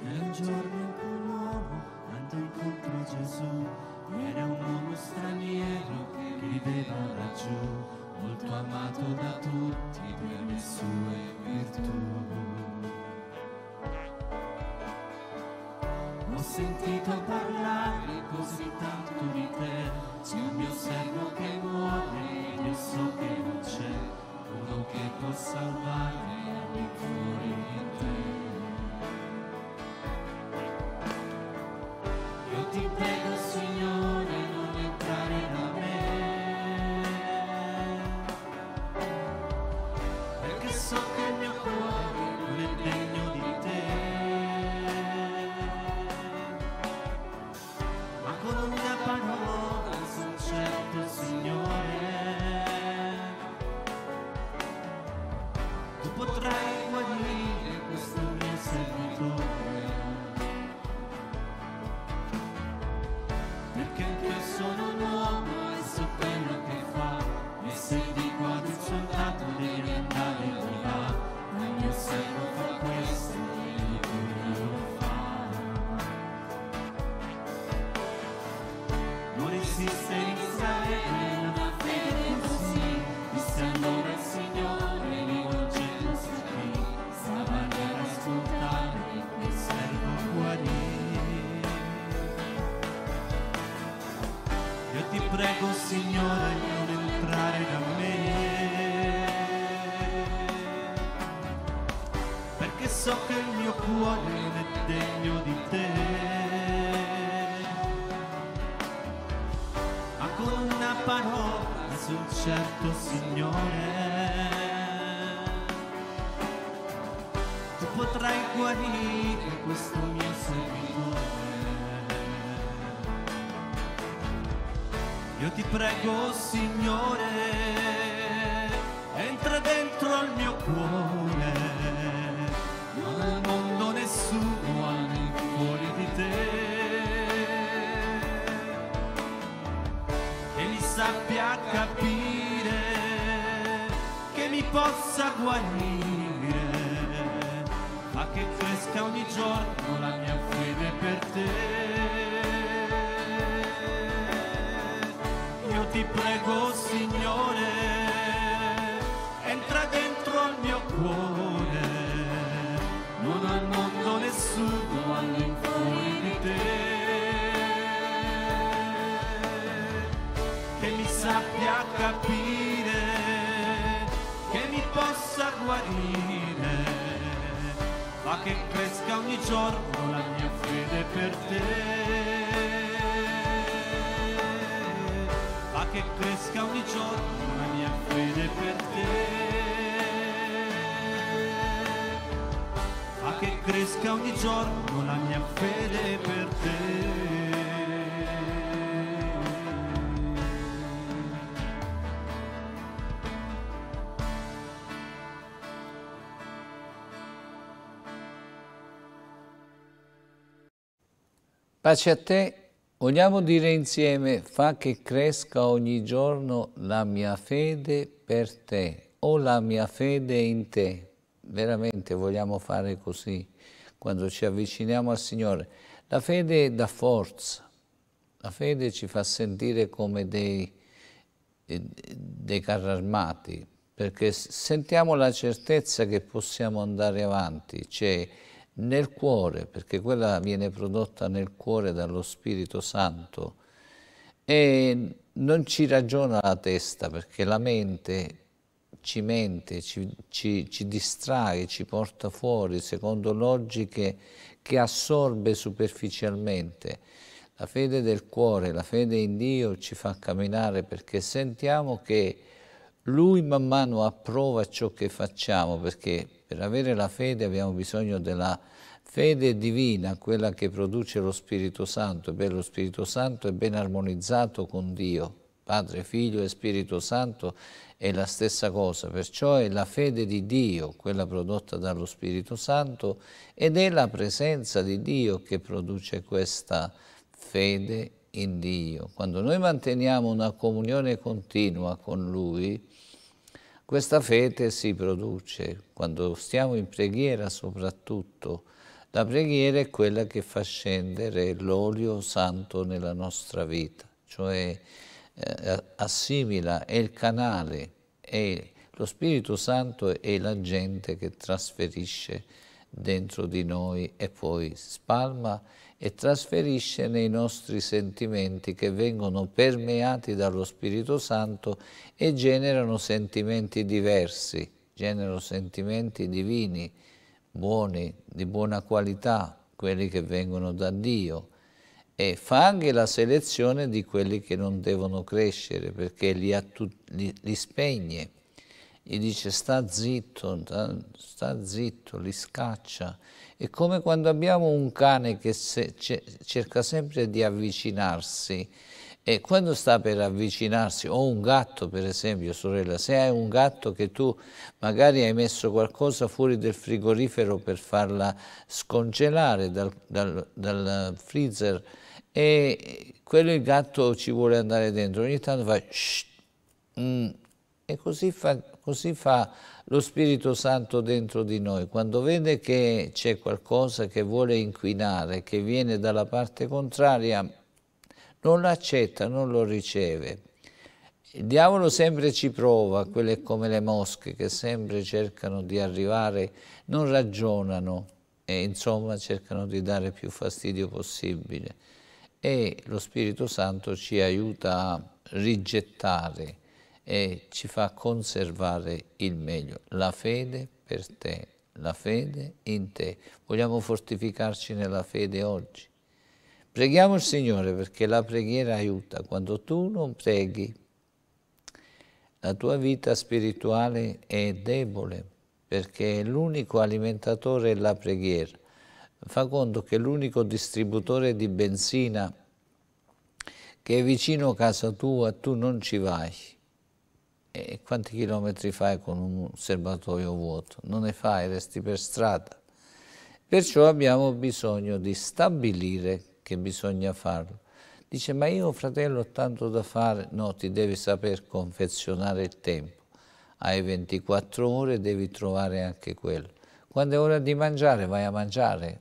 C'è un giorno in cui un uomo andò incontro a Gesù, era un uomo straniero che viveva laggiù, molto amato da tutti per le sue virtù. Ho sentito parlare prego Signore, entra dentro al mio cuore, al mondo nessuno al fuori di te. Che mi sappia capire, che mi possa guarire, ma che cresca ogni giorno capire che mi possa guarire, fa che cresca ogni giorno la mia fede per te. fa che cresca ogni giorno la mia fede per te. fa che cresca ogni giorno la mia fede per te. Pace a te, vogliamo dire insieme, fa che cresca ogni giorno la mia fede per te o la mia fede in te. Veramente vogliamo fare così quando ci avviciniamo al Signore. La fede dà forza, la fede ci fa sentire come dei, eh, dei carri armati, perché sentiamo la certezza che possiamo andare avanti, cioè nel cuore, perché quella viene prodotta nel cuore dallo Spirito Santo e non ci ragiona la testa perché la mente ci mente, ci, ci, ci distrae, ci porta fuori secondo logiche che assorbe superficialmente. La fede del cuore, la fede in Dio ci fa camminare perché sentiamo che lui man mano approva ciò che facciamo perché per avere la fede abbiamo bisogno della fede divina, quella che produce lo Spirito Santo, e lo Spirito Santo è ben armonizzato con Dio. Padre, Figlio e Spirito Santo è la stessa cosa, perciò è la fede di Dio, quella prodotta dallo Spirito Santo, ed è la presenza di Dio che produce questa fede in Dio. Quando noi manteniamo una comunione continua con Lui, questa fede si produce quando stiamo in preghiera soprattutto. La preghiera è quella che fa scendere l'olio santo nella nostra vita, cioè eh, assimila, è il canale, è lo Spirito Santo è l'agente che trasferisce dentro di noi e poi spalma e trasferisce nei nostri sentimenti che vengono permeati dallo Spirito Santo e generano sentimenti diversi, generano sentimenti divini, buoni, di buona qualità, quelli che vengono da Dio e fa anche la selezione di quelli che non devono crescere perché li, li, li spegne, gli dice sta zitto, sta zitto, li scaccia, è come quando abbiamo un cane che se, cerca sempre di avvicinarsi e quando sta per avvicinarsi, o un gatto per esempio, sorella, se hai un gatto che tu magari hai messo qualcosa fuori del frigorifero per farla scongelare dal, dal, dal freezer e quello il gatto ci vuole andare dentro, ogni tanto fa shh, mm, e così fa Così fa lo Spirito Santo dentro di noi. Quando vede che c'è qualcosa che vuole inquinare, che viene dalla parte contraria, non lo accetta, non lo riceve. Il diavolo sempre ci prova, quelle come le mosche che sempre cercano di arrivare, non ragionano e insomma cercano di dare più fastidio possibile. E lo Spirito Santo ci aiuta a rigettare e ci fa conservare il meglio, la fede per te, la fede in te. Vogliamo fortificarci nella fede oggi. Preghiamo il Signore perché la preghiera aiuta. Quando tu non preghi, la tua vita spirituale è debole perché l'unico alimentatore è la preghiera. Fa conto che l'unico distributore di benzina che è vicino a casa tua, tu non ci vai e quanti chilometri fai con un serbatoio vuoto? Non ne fai, resti per strada. Perciò abbiamo bisogno di stabilire che bisogna farlo. Dice, ma io fratello ho tanto da fare. No, ti devi saper confezionare il tempo. Hai 24 ore, devi trovare anche quello. Quando è ora di mangiare, vai a mangiare.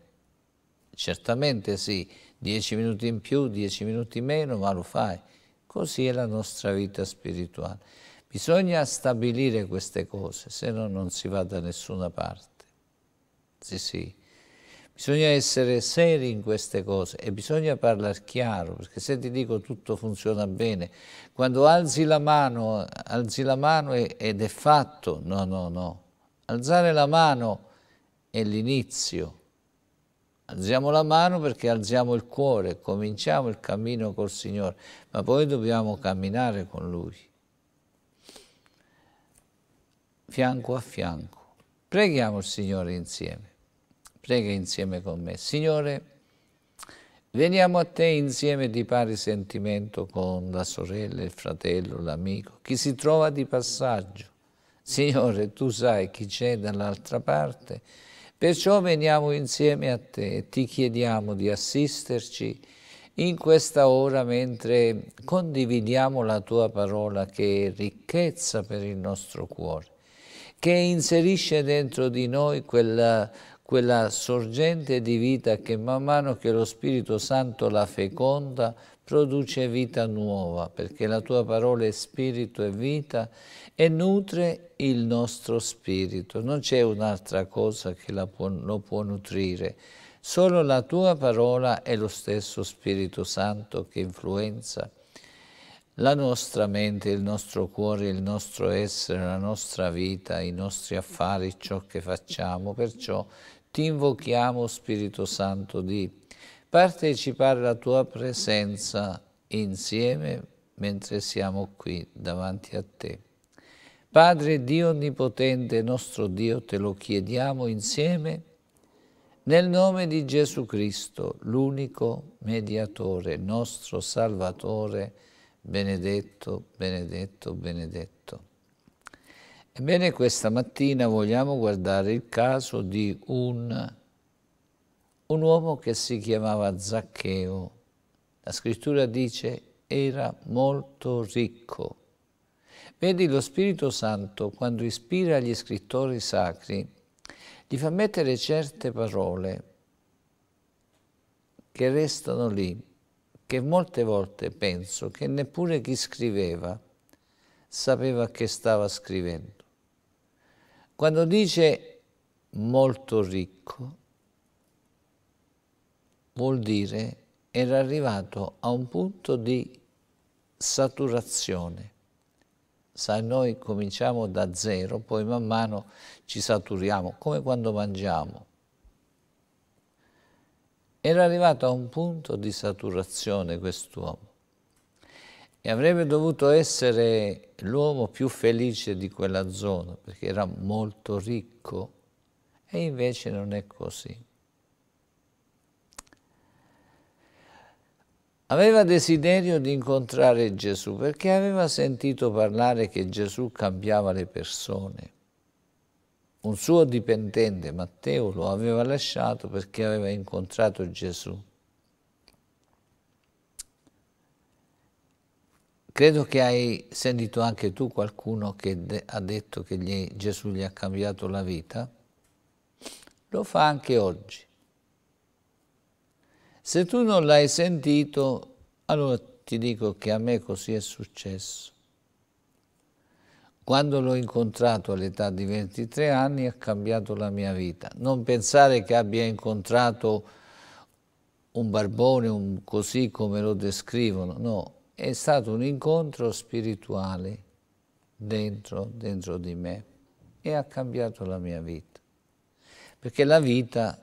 Certamente sì, 10 minuti in più, 10 minuti meno, ma lo fai. Così è la nostra vita spirituale. Bisogna stabilire queste cose, se no non si va da nessuna parte. Sì, sì. Bisogna essere seri in queste cose e bisogna parlare chiaro, perché se ti dico tutto funziona bene, quando alzi la mano, alzi la mano ed è fatto, no, no, no. Alzare la mano è l'inizio. Alziamo la mano perché alziamo il cuore, cominciamo il cammino col Signore, ma poi dobbiamo camminare con Lui fianco a fianco. Preghiamo il Signore insieme. Prega insieme con me. Signore, veniamo a te insieme di pari sentimento con la sorella, il fratello, l'amico, chi si trova di passaggio. Signore, tu sai chi c'è dall'altra parte, perciò veniamo insieme a te e ti chiediamo di assisterci in questa ora mentre condividiamo la tua parola che è ricchezza per il nostro cuore che inserisce dentro di noi quella, quella sorgente di vita che man mano che lo Spirito Santo la feconda produce vita nuova, perché la tua parola è spirito e vita e nutre il nostro spirito. Non c'è un'altra cosa che può, lo può nutrire. Solo la tua parola è lo stesso Spirito Santo che influenza la nostra mente, il nostro cuore, il nostro essere, la nostra vita, i nostri affari, ciò che facciamo. Perciò ti invochiamo, Spirito Santo, di partecipare alla tua presenza insieme mentre siamo qui davanti a te. Padre Dio Onnipotente, nostro Dio, te lo chiediamo insieme nel nome di Gesù Cristo, l'unico mediatore, nostro Salvatore, benedetto, benedetto, benedetto. Ebbene, questa mattina vogliamo guardare il caso di un, un uomo che si chiamava Zaccheo. La scrittura dice era molto ricco. Vedi, lo Spirito Santo, quando ispira gli scrittori sacri, gli fa mettere certe parole che restano lì che molte volte penso che neppure chi scriveva sapeva che stava scrivendo. Quando dice molto ricco, vuol dire era arrivato a un punto di saturazione. Sai, noi cominciamo da zero, poi man mano ci saturiamo, come quando mangiamo. Era arrivato a un punto di saturazione quest'uomo e avrebbe dovuto essere l'uomo più felice di quella zona perché era molto ricco e invece non è così. Aveva desiderio di incontrare Gesù perché aveva sentito parlare che Gesù cambiava le persone un suo dipendente, Matteo, lo aveva lasciato perché aveva incontrato Gesù. Credo che hai sentito anche tu qualcuno che ha detto che gli Gesù gli ha cambiato la vita. Lo fa anche oggi. Se tu non l'hai sentito, allora ti dico che a me così è successo. Quando l'ho incontrato all'età di 23 anni ha cambiato la mia vita. Non pensare che abbia incontrato un barbone un così come lo descrivono, no, è stato un incontro spirituale dentro, dentro di me e ha cambiato la mia vita. Perché la vita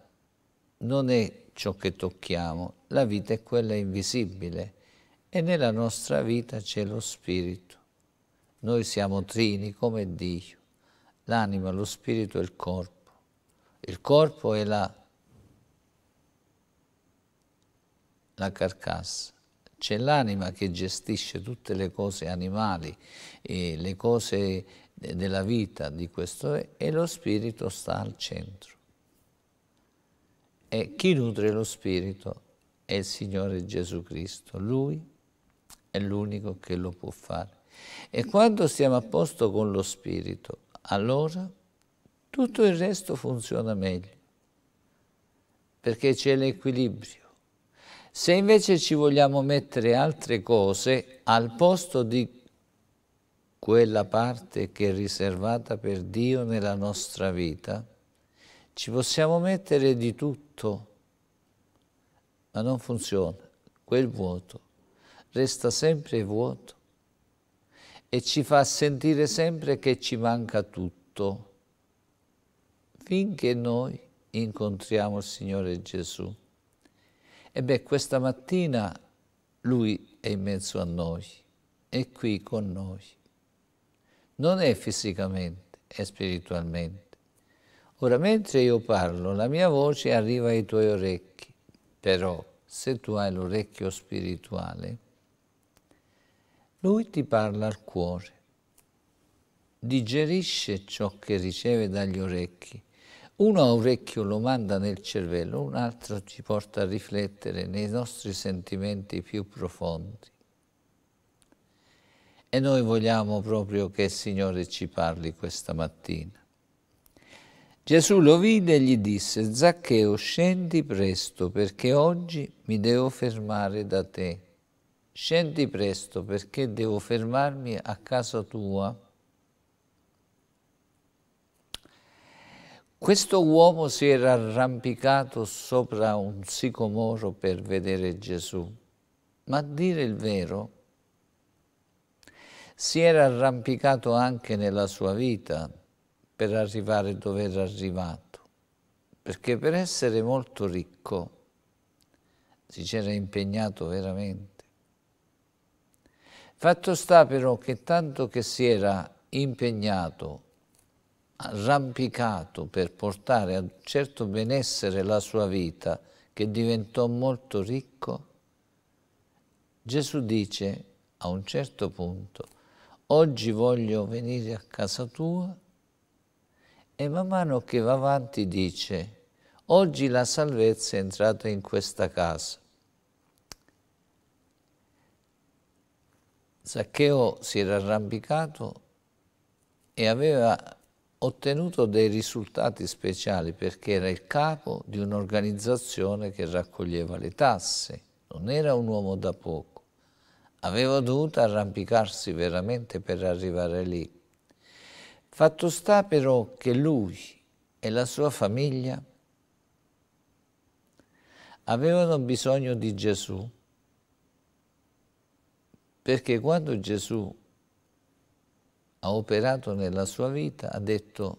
non è ciò che tocchiamo, la vita è quella invisibile e nella nostra vita c'è lo spirito. Noi siamo trini come Dio, l'anima, lo spirito e il corpo. Il corpo è la, la carcassa. C'è l'anima che gestisce tutte le cose animali, le cose della vita di questo e lo spirito sta al centro. E chi nutre lo spirito è il Signore Gesù Cristo. Lui è l'unico che lo può fare. E quando siamo a posto con lo spirito, allora tutto il resto funziona meglio, perché c'è l'equilibrio. Se invece ci vogliamo mettere altre cose al posto di quella parte che è riservata per Dio nella nostra vita, ci possiamo mettere di tutto, ma non funziona. Quel vuoto resta sempre vuoto e ci fa sentire sempre che ci manca tutto, finché noi incontriamo il Signore Gesù. E beh, questa mattina Lui è in mezzo a noi, è qui con noi. Non è fisicamente, è spiritualmente. Ora, mentre io parlo, la mia voce arriva ai tuoi orecchi, però se tu hai l'orecchio spirituale, lui ti parla al cuore, digerisce ciò che riceve dagli orecchi. Uno orecchio lo manda nel cervello, un altro ci porta a riflettere nei nostri sentimenti più profondi. E noi vogliamo proprio che il Signore ci parli questa mattina. Gesù lo vide e gli disse, Zaccheo, scendi presto perché oggi mi devo fermare da te scendi presto perché devo fermarmi a casa tua. Questo uomo si era arrampicato sopra un sicomoro per vedere Gesù, ma a dire il vero, si era arrampicato anche nella sua vita per arrivare dove era arrivato, perché per essere molto ricco si c'era impegnato veramente. Fatto sta però che tanto che si era impegnato, arrampicato per portare a un certo benessere la sua vita, che diventò molto ricco, Gesù dice a un certo punto, oggi voglio venire a casa tua e man mano che va avanti dice, oggi la salvezza è entrata in questa casa Zaccheo si era arrampicato e aveva ottenuto dei risultati speciali perché era il capo di un'organizzazione che raccoglieva le tasse, non era un uomo da poco. Aveva dovuto arrampicarsi veramente per arrivare lì. Fatto sta però che lui e la sua famiglia avevano bisogno di Gesù perché quando Gesù ha operato nella sua vita, ha detto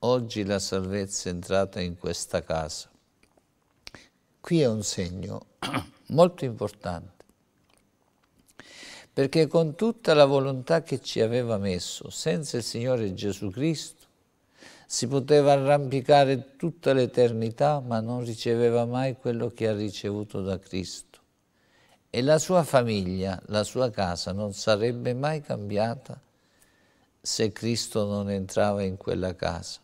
oggi la salvezza è entrata in questa casa. Qui è un segno molto importante, perché con tutta la volontà che ci aveva messo, senza il Signore Gesù Cristo, si poteva arrampicare tutta l'eternità, ma non riceveva mai quello che ha ricevuto da Cristo e la sua famiglia, la sua casa non sarebbe mai cambiata se Cristo non entrava in quella casa.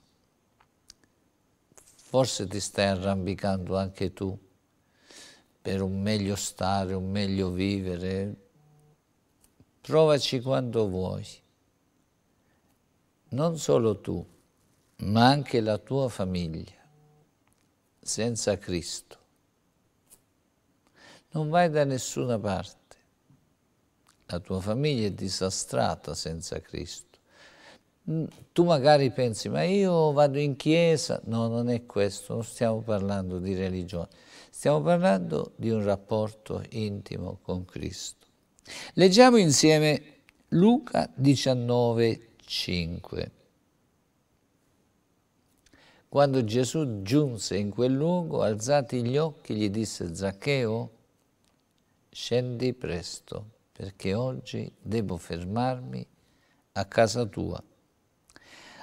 Forse ti stai arrampicando anche tu per un meglio stare, un meglio vivere. Provaci quando vuoi. Non solo tu, ma anche la tua famiglia, senza Cristo non vai da nessuna parte. La tua famiglia è disastrata senza Cristo. Mm, tu magari pensi, ma io vado in chiesa. No, non è questo, non stiamo parlando di religione. Stiamo parlando di un rapporto intimo con Cristo. Leggiamo insieme Luca 19, 5. Quando Gesù giunse in quel luogo, alzati gli occhi, gli disse Zaccheo, scendi presto, perché oggi devo fermarmi a casa tua.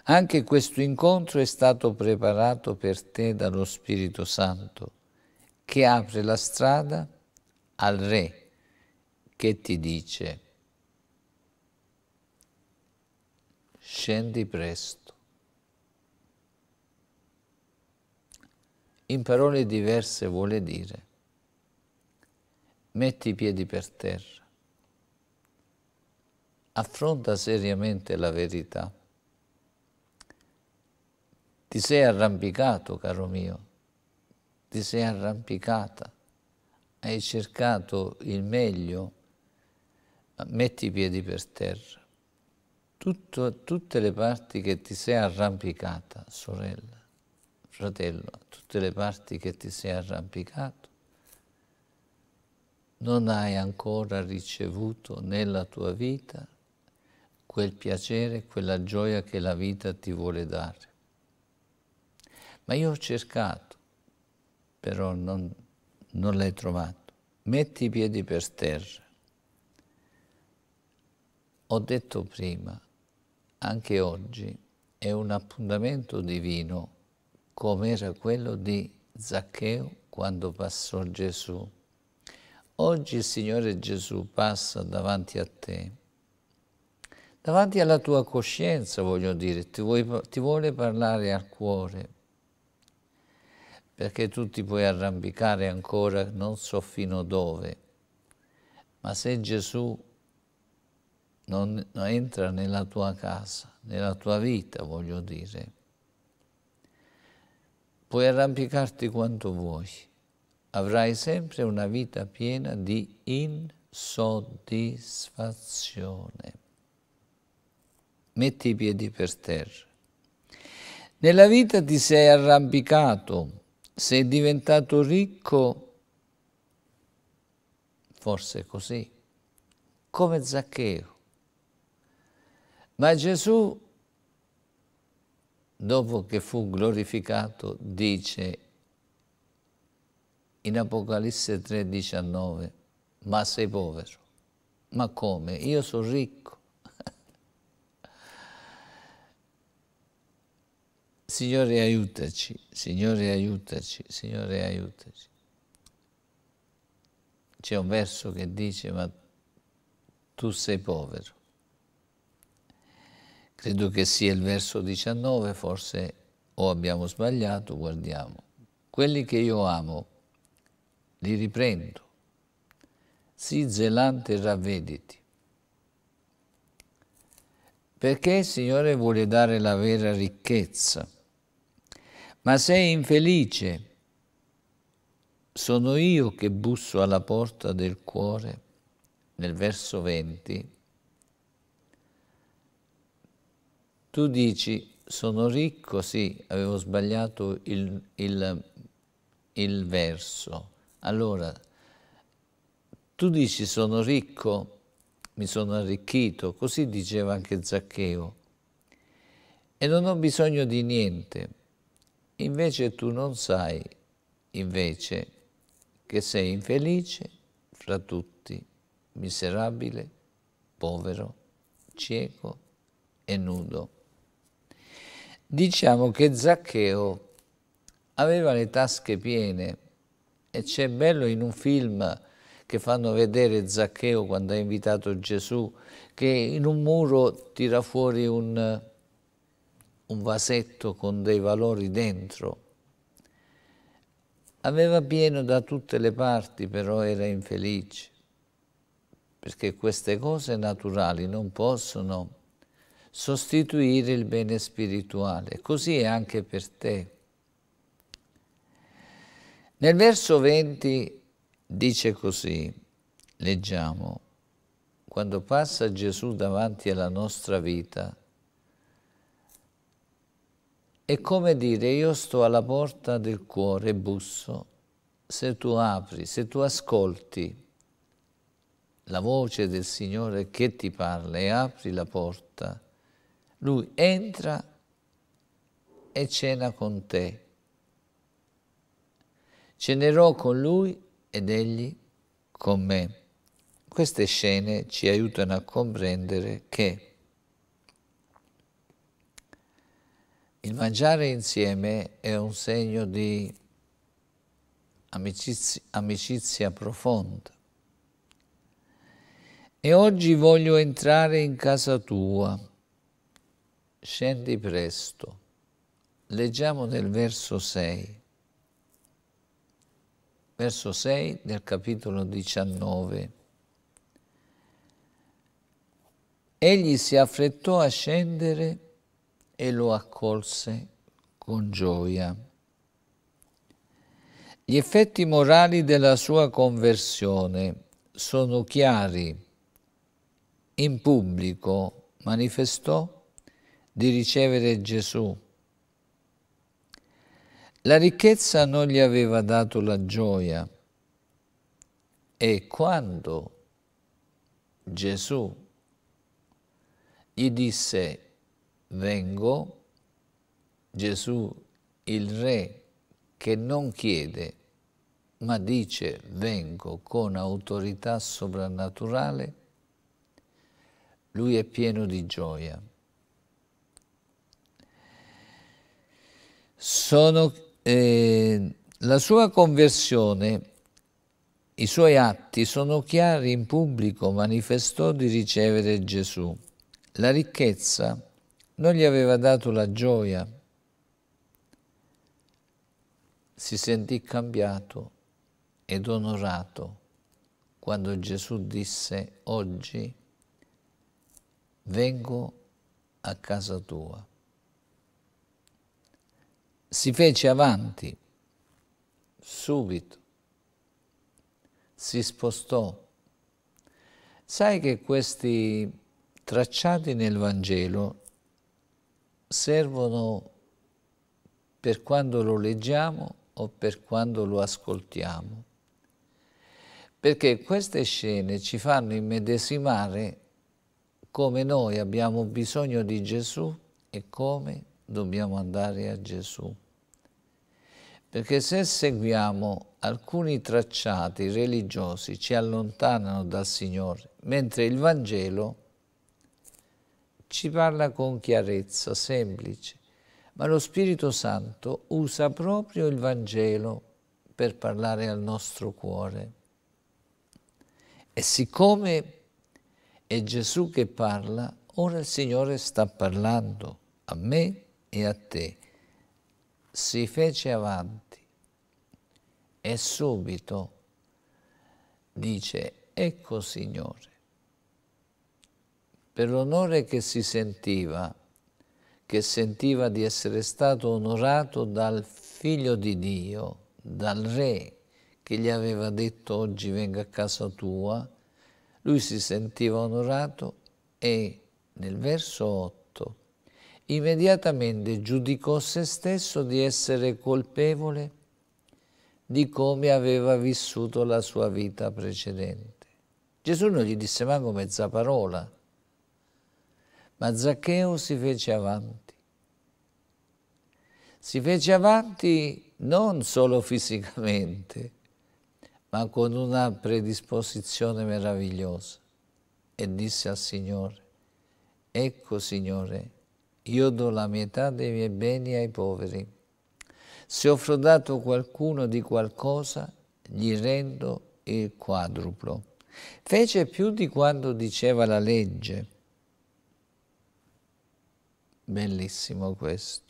Anche questo incontro è stato preparato per te dallo Spirito Santo, che apre la strada al Re, che ti dice, scendi presto. In parole diverse vuole dire, metti i piedi per terra, affronta seriamente la verità. Ti sei arrampicato, caro mio, ti sei arrampicata, hai cercato il meglio, metti i piedi per terra. Tutto, tutte le parti che ti sei arrampicata, sorella, fratello, tutte le parti che ti sei arrampicato, non hai ancora ricevuto nella tua vita quel piacere, quella gioia che la vita ti vuole dare. Ma io ho cercato, però non, non l'hai trovato. Metti i piedi per terra. Ho detto prima, anche oggi è un appuntamento divino come era quello di Zaccheo quando passò Gesù Oggi il Signore Gesù passa davanti a te, davanti alla tua coscienza, voglio dire, ti, vuoi, ti vuole parlare al cuore, perché tu ti puoi arrampicare ancora non so fino dove, ma se Gesù non, non entra nella tua casa, nella tua vita, voglio dire, puoi arrampicarti quanto vuoi, avrai sempre una vita piena di insoddisfazione. Metti i piedi per terra. Nella vita ti sei arrampicato, sei diventato ricco, forse così, come Zaccheo. Ma Gesù, dopo che fu glorificato, dice in Apocalisse 3,19, ma sei povero. Ma come? Io sono ricco. Signore aiutaci, Signore aiutaci, Signore aiutaci. C'è un verso che dice, ma tu sei povero. Credo che sia il verso 19, forse o abbiamo sbagliato, guardiamo. Quelli che io amo, li riprendo. Sii zelante e ravvediti. Perché il Signore vuole dare la vera ricchezza. Ma sei infelice, sono io che busso alla porta del cuore, nel verso 20. Tu dici, sono ricco, sì, avevo sbagliato il, il, il verso, allora, tu dici sono ricco, mi sono arricchito, così diceva anche Zaccheo, e non ho bisogno di niente. Invece tu non sai, invece, che sei infelice fra tutti, miserabile, povero, cieco e nudo. Diciamo che Zaccheo aveva le tasche piene, e c'è bello in un film che fanno vedere Zaccheo quando ha invitato Gesù, che in un muro tira fuori un, un vasetto con dei valori dentro. Aveva pieno da tutte le parti, però era infelice, perché queste cose naturali non possono sostituire il bene spirituale. Così è anche per te. Nel verso 20 dice così, leggiamo, quando passa Gesù davanti alla nostra vita, è come dire io sto alla porta del cuore e busso, se tu apri, se tu ascolti la voce del Signore che ti parla e apri la porta, Lui entra e cena con te Cenerò con lui ed egli con me. Queste scene ci aiutano a comprendere che il mangiare insieme è un segno di amicizia, amicizia profonda. E oggi voglio entrare in casa tua. Scendi presto. Leggiamo nel verso 6 verso 6 del capitolo 19. Egli si affrettò a scendere e lo accolse con gioia. Gli effetti morali della sua conversione sono chiari. In pubblico manifestò di ricevere Gesù la ricchezza non gli aveva dato la gioia e quando Gesù gli disse vengo, Gesù il re che non chiede ma dice vengo con autorità soprannaturale, lui è pieno di gioia. Sono Ehm, la sua conversione, i suoi atti sono chiari in pubblico, manifestò di ricevere Gesù. La ricchezza non gli aveva dato la gioia, si sentì cambiato ed onorato quando Gesù disse oggi vengo a casa tua si fece avanti subito, si spostò. Sai che questi tracciati nel Vangelo servono per quando lo leggiamo o per quando lo ascoltiamo, perché queste scene ci fanno immedesimare come noi abbiamo bisogno di Gesù e come dobbiamo andare a Gesù. Perché se seguiamo alcuni tracciati religiosi ci allontanano dal Signore, mentre il Vangelo ci parla con chiarezza, semplice. Ma lo Spirito Santo usa proprio il Vangelo per parlare al nostro cuore. E siccome è Gesù che parla, ora il Signore sta parlando a me e a te, si fece avanti e subito dice, ecco Signore, per l'onore che si sentiva, che sentiva di essere stato onorato dal figlio di Dio, dal re che gli aveva detto oggi venga a casa tua, lui si sentiva onorato e nel verso 8 immediatamente giudicò se stesso di essere colpevole di come aveva vissuto la sua vita precedente. Gesù non gli disse manco mezza parola, ma Zaccheo si fece avanti. Si fece avanti non solo fisicamente, ma con una predisposizione meravigliosa e disse al Signore, ecco Signore, io do la metà dei miei beni ai poveri. Se ho frodato qualcuno di qualcosa, gli rendo il quadruplo. Fece più di quanto diceva la legge. Bellissimo questo.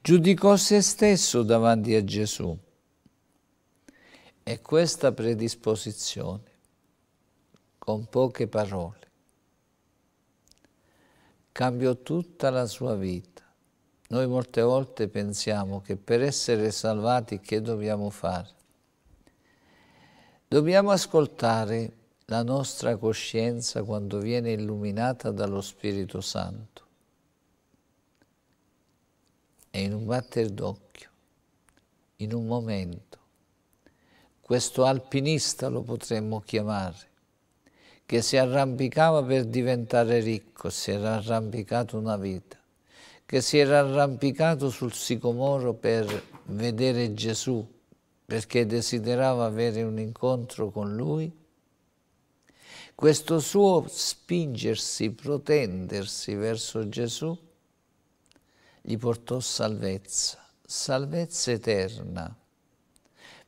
Giudicò se stesso davanti a Gesù. E questa predisposizione, con poche parole, cambiò tutta la sua vita. Noi molte volte pensiamo che per essere salvati che dobbiamo fare? Dobbiamo ascoltare la nostra coscienza quando viene illuminata dallo Spirito Santo. E in un batter d'occhio, in un momento, questo alpinista lo potremmo chiamare, che si arrampicava per diventare ricco, si era arrampicato una vita, che si era arrampicato sul sicomoro per vedere Gesù, perché desiderava avere un incontro con Lui, questo suo spingersi, protendersi verso Gesù, gli portò salvezza, salvezza eterna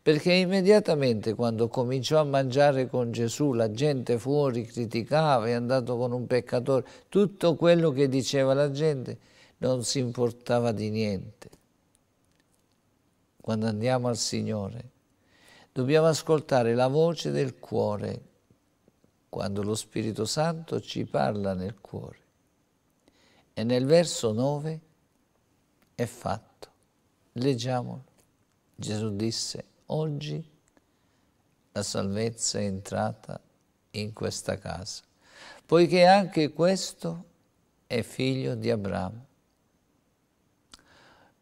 perché immediatamente quando cominciò a mangiare con Gesù la gente fuori criticava, è andato con un peccatore, tutto quello che diceva la gente non si importava di niente. Quando andiamo al Signore dobbiamo ascoltare la voce del cuore quando lo Spirito Santo ci parla nel cuore. E nel verso 9 è fatto. Leggiamolo. Gesù disse, Oggi la salvezza è entrata in questa casa, poiché anche questo è figlio di Abramo.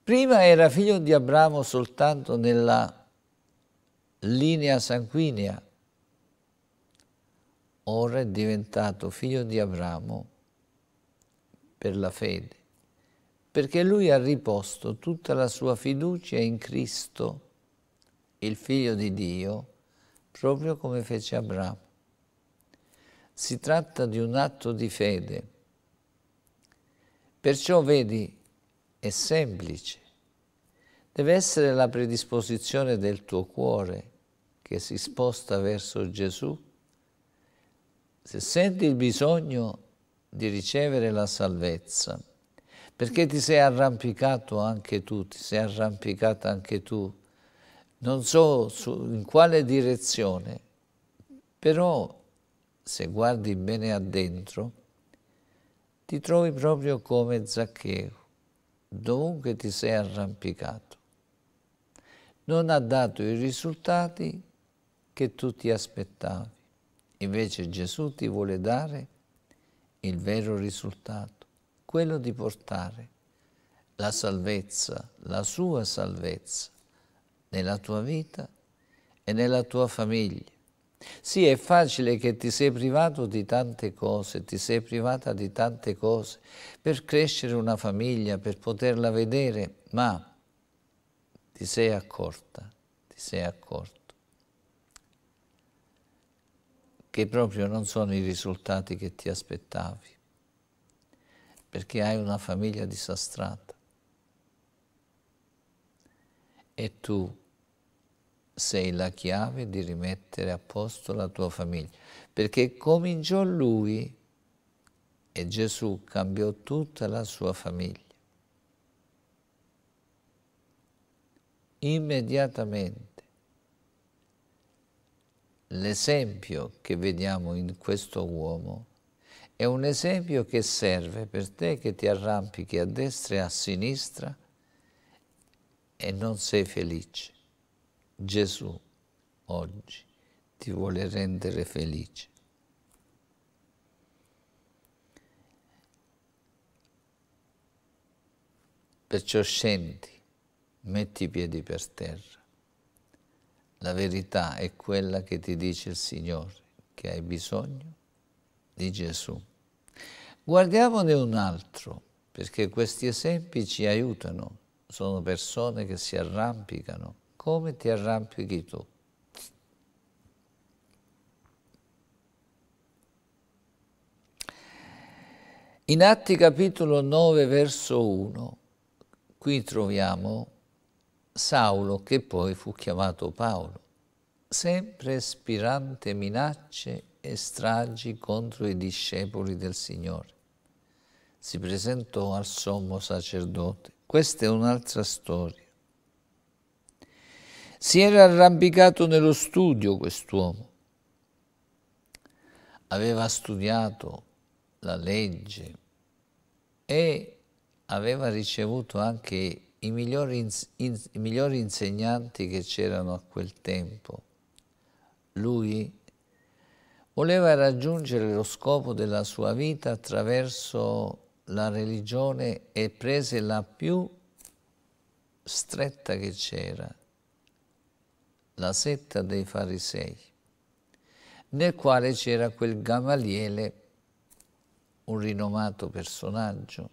Prima era figlio di Abramo soltanto nella linea sanguigna, ora è diventato figlio di Abramo per la fede, perché lui ha riposto tutta la sua fiducia in Cristo il figlio di Dio, proprio come fece Abramo. Si tratta di un atto di fede. Perciò vedi, è semplice. Deve essere la predisposizione del tuo cuore che si sposta verso Gesù. Se senti il bisogno di ricevere la salvezza, perché ti sei arrampicato anche tu, ti sei arrampicata anche tu non so su, in quale direzione, però se guardi bene addentro, ti trovi proprio come Zaccheo, dovunque ti sei arrampicato. Non ha dato i risultati che tu ti aspettavi, invece Gesù ti vuole dare il vero risultato, quello di portare la salvezza, la sua salvezza nella tua vita e nella tua famiglia. Sì, è facile che ti sei privato di tante cose, ti sei privata di tante cose per crescere una famiglia, per poterla vedere, ma ti sei accorta, ti sei accorto che proprio non sono i risultati che ti aspettavi, perché hai una famiglia disastrata e tu sei la chiave di rimettere a posto la tua famiglia, perché cominciò lui e Gesù cambiò tutta la sua famiglia. Immediatamente l'esempio che vediamo in questo uomo è un esempio che serve per te che ti arrampichi a destra e a sinistra e non sei felice. Gesù oggi ti vuole rendere felice. Perciò scendi, metti i piedi per terra. La verità è quella che ti dice il Signore, che hai bisogno di Gesù. Guardiamone un altro, perché questi esempi ci aiutano. Sono persone che si arrampicano come ti arrampichi tu. In Atti capitolo 9 verso 1 qui troviamo Saulo che poi fu chiamato Paolo, sempre spirante minacce e stragi contro i discepoli del Signore. Si presentò al sommo sacerdote. Questa è un'altra storia. Si era arrampicato nello studio quest'uomo. Aveva studiato la legge e aveva ricevuto anche i migliori, ins in i migliori insegnanti che c'erano a quel tempo. Lui voleva raggiungere lo scopo della sua vita attraverso la religione e prese la più stretta che c'era, la setta dei farisei, nel quale c'era quel Gamaliele, un rinomato personaggio,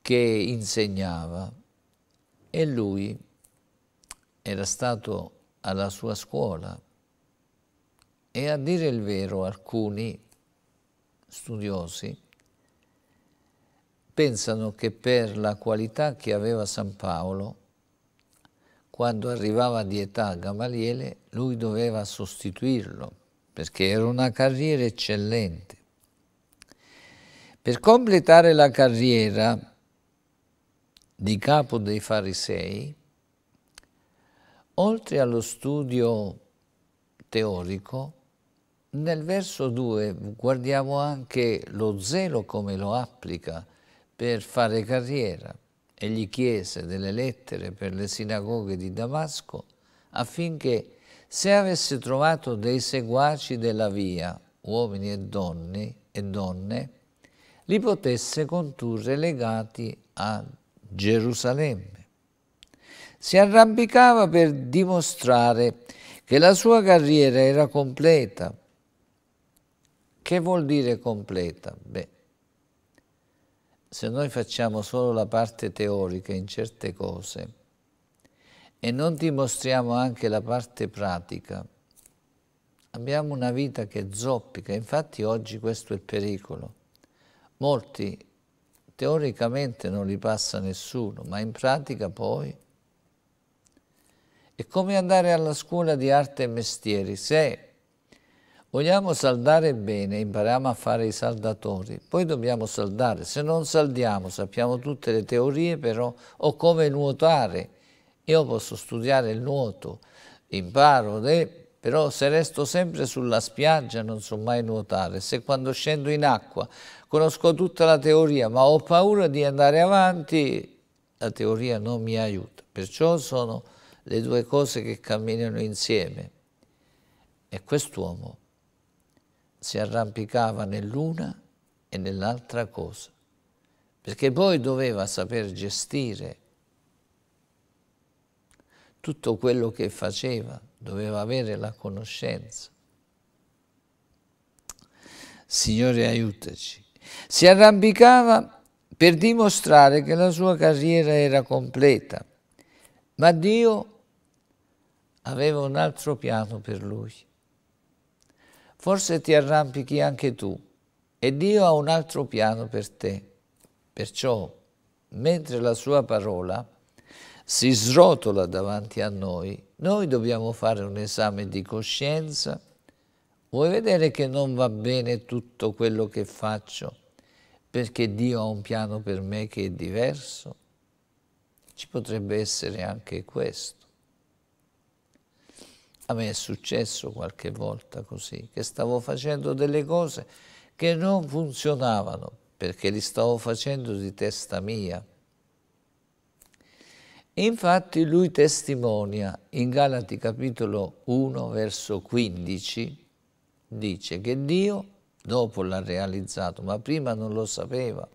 che insegnava e lui era stato alla sua scuola e a dire il vero alcuni studiosi pensano che per la qualità che aveva San Paolo quando arrivava di età Gamaliele, lui doveva sostituirlo, perché era una carriera eccellente. Per completare la carriera di capo dei farisei, oltre allo studio teorico, nel verso 2 guardiamo anche lo zelo come lo applica per fare carriera e gli chiese delle lettere per le sinagoghe di Damasco affinché se avesse trovato dei seguaci della via, uomini e donne, e donne li potesse condurre legati a Gerusalemme. Si arrampicava per dimostrare che la sua carriera era completa. Che vuol dire completa? Beh, se noi facciamo solo la parte teorica in certe cose e non dimostriamo anche la parte pratica, abbiamo una vita che zoppica, infatti oggi questo è il pericolo. Molti teoricamente non li passa nessuno, ma in pratica poi è come andare alla scuola di arte e mestieri, se Vogliamo saldare bene, impariamo a fare i saldatori, poi dobbiamo saldare. Se non saldiamo, sappiamo tutte le teorie, però o come nuotare. Io posso studiare il nuoto, imparo, però se resto sempre sulla spiaggia non so mai nuotare. Se quando scendo in acqua conosco tutta la teoria, ma ho paura di andare avanti, la teoria non mi aiuta. Perciò sono le due cose che camminano insieme. E quest'uomo si arrampicava nell'una e nell'altra cosa, perché poi doveva saper gestire tutto quello che faceva, doveva avere la conoscenza. Signore aiutaci. Si arrampicava per dimostrare che la sua carriera era completa, ma Dio aveva un altro piano per lui. Forse ti arrampichi anche tu e Dio ha un altro piano per te. Perciò, mentre la sua parola si srotola davanti a noi, noi dobbiamo fare un esame di coscienza. Vuoi vedere che non va bene tutto quello che faccio perché Dio ha un piano per me che è diverso? Ci potrebbe essere anche questo. A me è successo qualche volta così, che stavo facendo delle cose che non funzionavano, perché li stavo facendo di testa mia. Infatti lui testimonia in Galati capitolo 1 verso 15, dice che Dio dopo l'ha realizzato, ma prima non lo sapeva.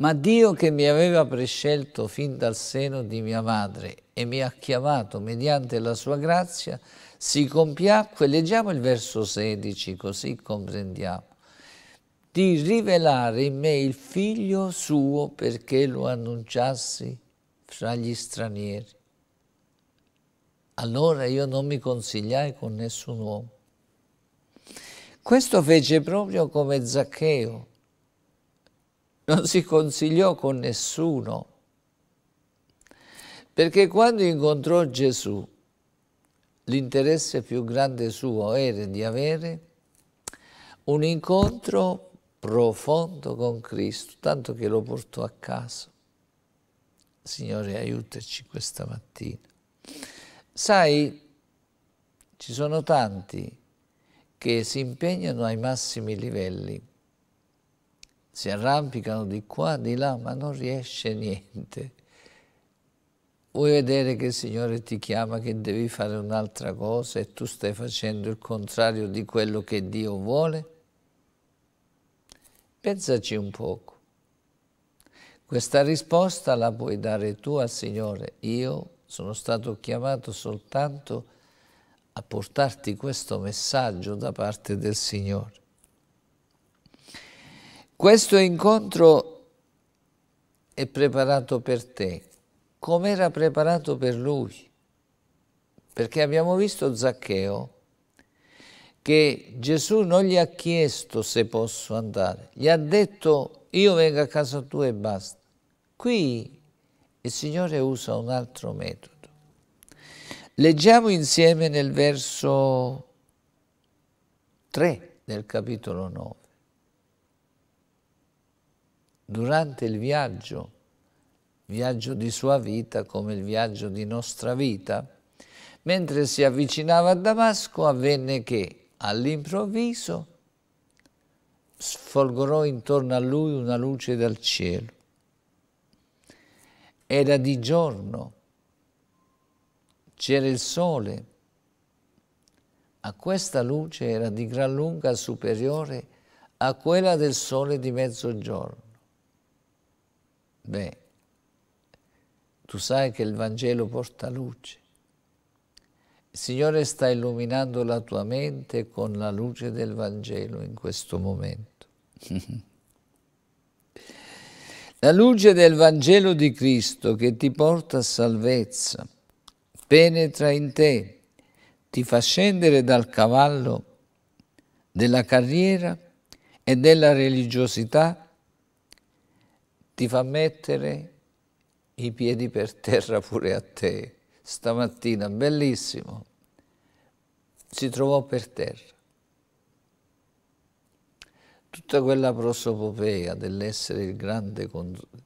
Ma Dio che mi aveva prescelto fin dal seno di mia madre e mi ha chiamato mediante la sua grazia, si compiacque, leggiamo il verso 16 così comprendiamo, di rivelare in me il figlio suo perché lo annunciassi fra gli stranieri. Allora io non mi consigliai con nessun uomo. Questo fece proprio come Zaccheo, non si consigliò con nessuno. Perché quando incontrò Gesù, l'interesse più grande suo era di avere un incontro profondo con Cristo, tanto che lo portò a casa. Signore, aiutaci questa mattina. Sai, ci sono tanti che si impegnano ai massimi livelli, si arrampicano di qua, di là, ma non riesce niente. Vuoi vedere che il Signore ti chiama, che devi fare un'altra cosa e tu stai facendo il contrario di quello che Dio vuole? Pensaci un poco. Questa risposta la puoi dare tu al Signore. Io sono stato chiamato soltanto a portarti questo messaggio da parte del Signore. Questo incontro è preparato per te, come era preparato per lui. Perché abbiamo visto Zaccheo che Gesù non gli ha chiesto se posso andare, gli ha detto io vengo a casa tua e basta. Qui il Signore usa un altro metodo. Leggiamo insieme nel verso 3 del capitolo 9 durante il viaggio, viaggio di sua vita come il viaggio di nostra vita, mentre si avvicinava a Damasco avvenne che all'improvviso sfolgorò intorno a lui una luce dal cielo. Era di giorno, c'era il sole. ma questa luce era di gran lunga superiore a quella del sole di mezzogiorno. Beh, tu sai che il Vangelo porta luce. Il Signore sta illuminando la tua mente con la luce del Vangelo in questo momento. la luce del Vangelo di Cristo che ti porta a salvezza penetra in te, ti fa scendere dal cavallo della carriera e della religiosità ti fa mettere i piedi per terra pure a te. Stamattina, bellissimo, si trovò per terra. Tutta quella prosopopea dell'essere il grande,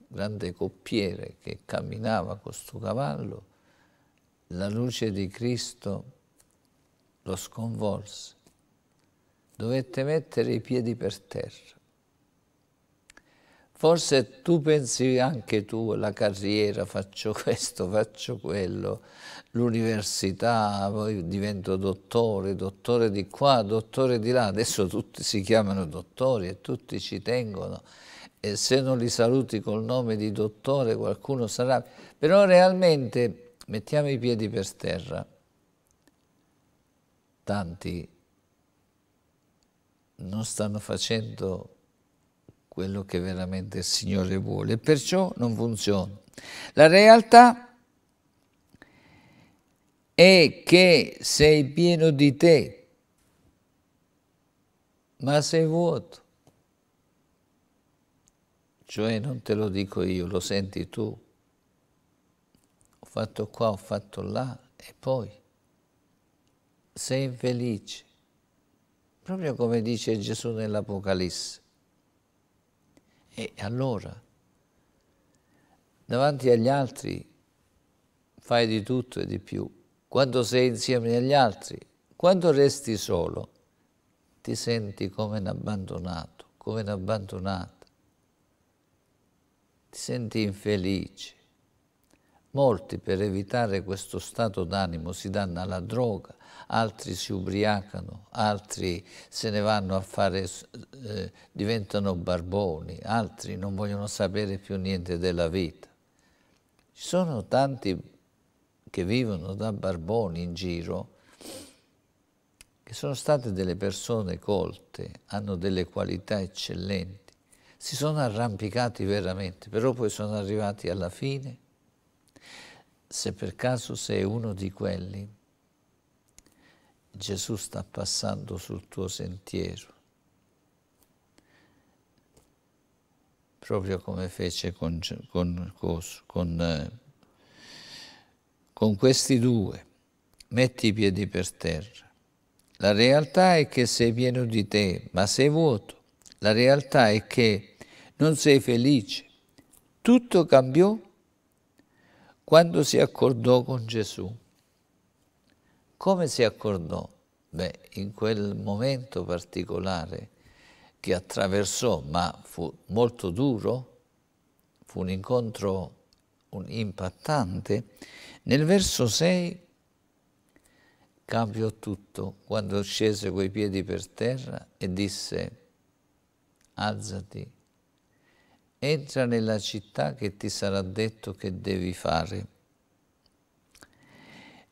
grande coppiere che camminava con sto cavallo, la luce di Cristo lo sconvolse. Dovette mettere i piedi per terra. Forse tu pensi anche tu la carriera, faccio questo, faccio quello, l'università, poi divento dottore, dottore di qua, dottore di là. Adesso tutti si chiamano dottori e tutti ci tengono. E se non li saluti col nome di dottore qualcuno sarà... Però realmente mettiamo i piedi per terra. Tanti non stanno facendo quello che veramente il Signore vuole, perciò non funziona. La realtà è che sei pieno di te, ma sei vuoto. Cioè non te lo dico io, lo senti tu. Ho fatto qua, ho fatto là e poi sei felice. Proprio come dice Gesù nell'Apocalisse. E allora, davanti agli altri, fai di tutto e di più. Quando sei insieme agli altri, quando resti solo, ti senti come un abbandonato, come un'abbandonata. Ti senti infelice. Molti per evitare questo stato d'animo si danno alla droga, altri si ubriacano, altri se ne vanno a fare, eh, diventano barboni, altri non vogliono sapere più niente della vita. Ci sono tanti che vivono da barboni in giro, che sono state delle persone colte, hanno delle qualità eccellenti, si sono arrampicati veramente, però poi sono arrivati alla fine se per caso sei uno di quelli, Gesù sta passando sul tuo sentiero, proprio come fece con, con, con, con questi due. Metti i piedi per terra. La realtà è che sei pieno di te, ma sei vuoto. La realtà è che non sei felice. Tutto cambiò quando si accordò con Gesù. Come si accordò? Beh, in quel momento particolare che attraversò, ma fu molto duro, fu un incontro un impattante, nel verso 6 cambiò tutto quando scese coi piedi per terra e disse alzati entra nella città che ti sarà detto che devi fare.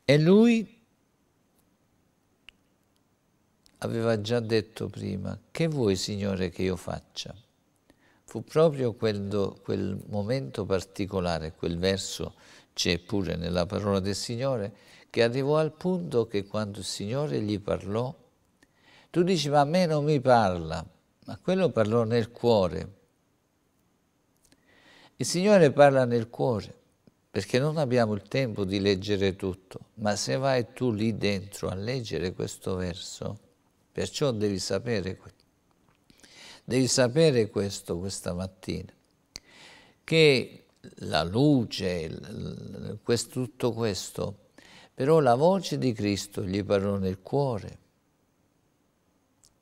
E lui aveva già detto prima, che vuoi Signore che io faccia? Fu proprio quello, quel momento particolare, quel verso c'è pure nella parola del Signore, che arrivò al punto che quando il Signore gli parlò, tu dici ma a me non mi parla, ma quello parlò nel cuore, il Signore parla nel cuore, perché non abbiamo il tempo di leggere tutto, ma se vai tu lì dentro a leggere questo verso, perciò devi sapere, devi sapere questo questa mattina, che la luce, questo, tutto questo, però la voce di Cristo gli parlò nel cuore.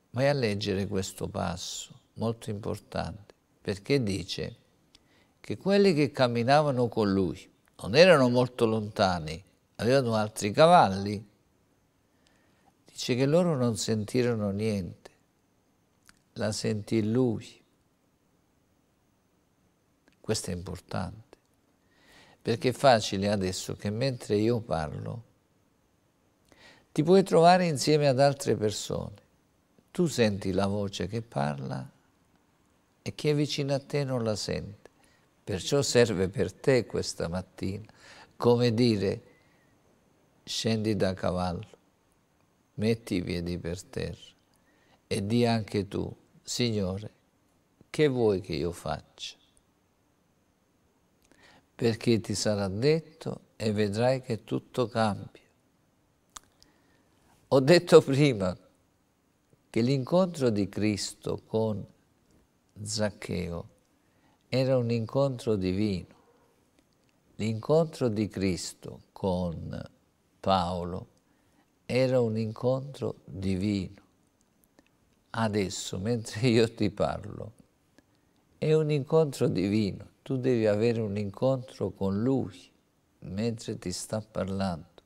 Vai a leggere questo passo, molto importante, perché dice che quelli che camminavano con lui non erano molto lontani, avevano altri cavalli, dice che loro non sentirono niente, la sentì lui. Questo è importante, perché è facile adesso che mentre io parlo ti puoi trovare insieme ad altre persone. Tu senti la voce che parla e chi è vicino a te non la sente. Perciò serve per te questa mattina, come dire, scendi da cavallo, metti i piedi per terra e di anche tu, Signore, che vuoi che io faccia? Perché ti sarà detto e vedrai che tutto cambia. Ho detto prima che l'incontro di Cristo con Zaccheo era un incontro divino, l'incontro di Cristo con Paolo era un incontro divino. Adesso, mentre io ti parlo, è un incontro divino, tu devi avere un incontro con Lui mentre ti sta parlando.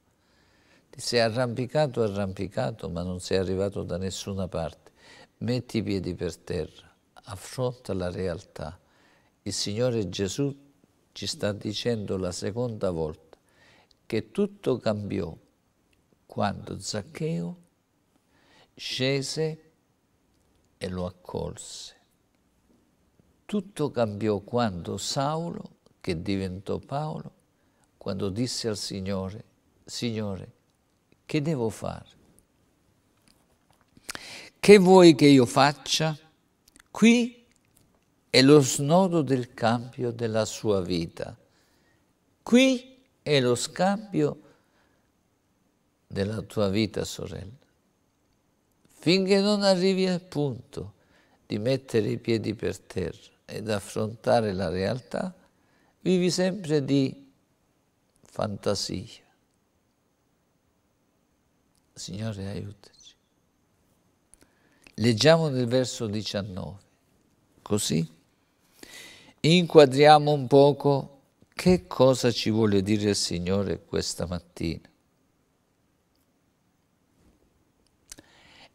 Ti sei arrampicato, arrampicato, ma non sei arrivato da nessuna parte. Metti i piedi per terra, affronta la realtà il Signore Gesù ci sta dicendo la seconda volta che tutto cambiò quando Zaccheo scese e lo accolse. Tutto cambiò quando Saulo, che diventò Paolo, quando disse al Signore, Signore, che devo fare? Che vuoi che io faccia? Qui è lo snodo del cambio della sua vita. Qui è lo scambio della tua vita, sorella. Finché non arrivi al punto di mettere i piedi per terra ed affrontare la realtà, vivi sempre di fantasia. Signore, aiutaci. Leggiamo nel verso 19, così inquadriamo un poco che cosa ci vuole dire il Signore questa mattina.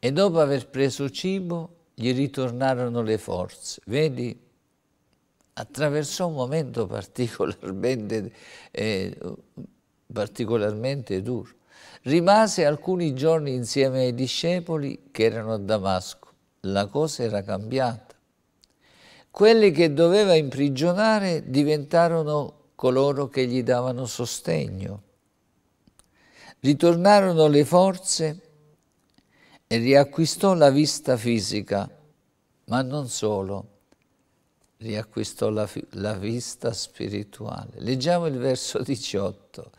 E dopo aver preso cibo gli ritornarono le forze. Vedi, attraversò un momento particolarmente, eh, particolarmente duro. Rimase alcuni giorni insieme ai discepoli che erano a Damasco. La cosa era cambiata quelli che doveva imprigionare diventarono coloro che gli davano sostegno. Ritornarono le forze e riacquistò la vista fisica, ma non solo, riacquistò la, la vista spirituale. Leggiamo il verso 18.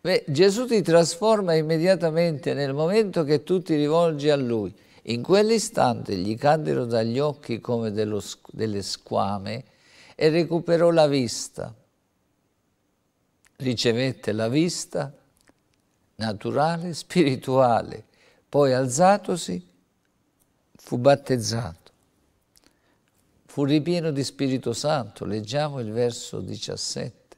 Beh, Gesù ti trasforma immediatamente nel momento che tu ti rivolgi a Lui in quell'istante gli caddero dagli occhi come dello, delle squame e recuperò la vista. Ricevette la vista naturale, spirituale. Poi alzatosi fu battezzato. Fu ripieno di Spirito Santo. Leggiamo il verso 17.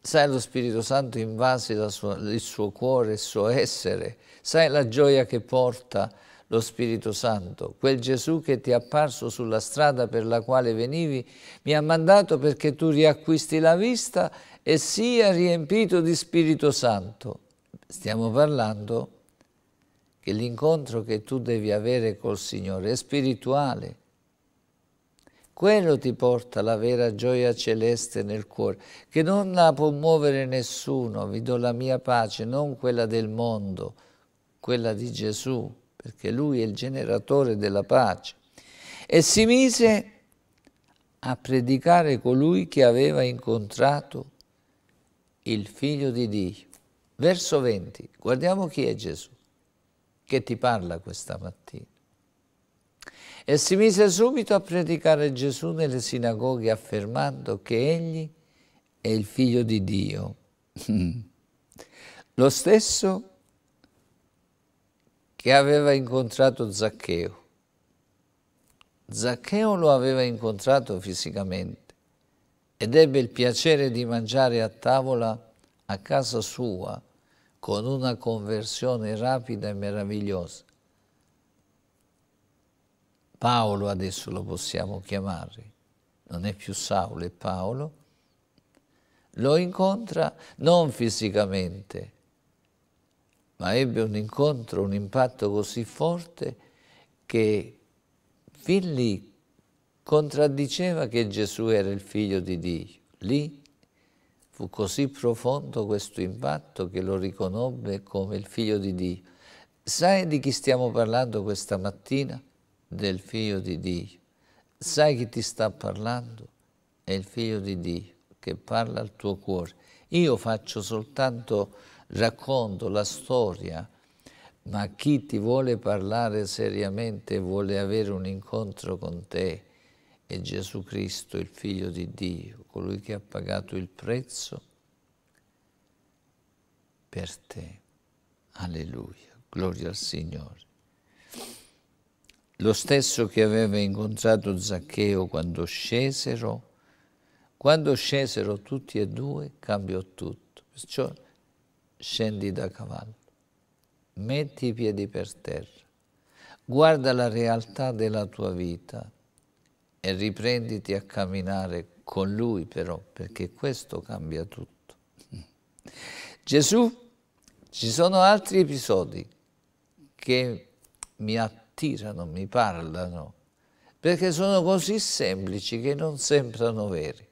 Sai, lo Spirito Santo invase sua, il suo cuore, il suo essere, Sai la gioia che porta lo Spirito Santo, quel Gesù che ti è apparso sulla strada per la quale venivi, mi ha mandato perché tu riacquisti la vista e sia riempito di Spirito Santo. Stiamo parlando che l'incontro che tu devi avere col Signore è spirituale. Quello ti porta la vera gioia celeste nel cuore, che non la può muovere nessuno, vi do la mia pace, non quella del mondo, quella di Gesù, perché lui è il generatore della pace, e si mise a predicare colui che aveva incontrato il figlio di Dio. Verso 20, guardiamo chi è Gesù che ti parla questa mattina. E si mise subito a predicare Gesù nelle sinagoghe affermando che egli è il figlio di Dio. Lo stesso che aveva incontrato Zaccheo. Zaccheo lo aveva incontrato fisicamente ed ebbe il piacere di mangiare a tavola a casa sua con una conversione rapida e meravigliosa. Paolo adesso lo possiamo chiamare, non è più Saulo, è Paolo, lo incontra non fisicamente, ma ebbe un incontro, un impatto così forte che fin lì contraddiceva che Gesù era il figlio di Dio. Lì fu così profondo questo impatto che lo riconobbe come il figlio di Dio. Sai di chi stiamo parlando questa mattina? Del figlio di Dio. Sai chi ti sta parlando? È il figlio di Dio che parla al tuo cuore. Io faccio soltanto racconto la storia, ma chi ti vuole parlare seriamente, vuole avere un incontro con te, è Gesù Cristo, il Figlio di Dio, colui che ha pagato il prezzo per te. Alleluia, gloria al Signore. Lo stesso che aveva incontrato Zaccheo quando scesero, quando scesero tutti e due cambiò tutto. Perciò scendi da cavallo, metti i piedi per terra, guarda la realtà della tua vita e riprenditi a camminare con lui però, perché questo cambia tutto. Gesù, ci sono altri episodi che mi attirano, mi parlano, perché sono così semplici che non sembrano veri,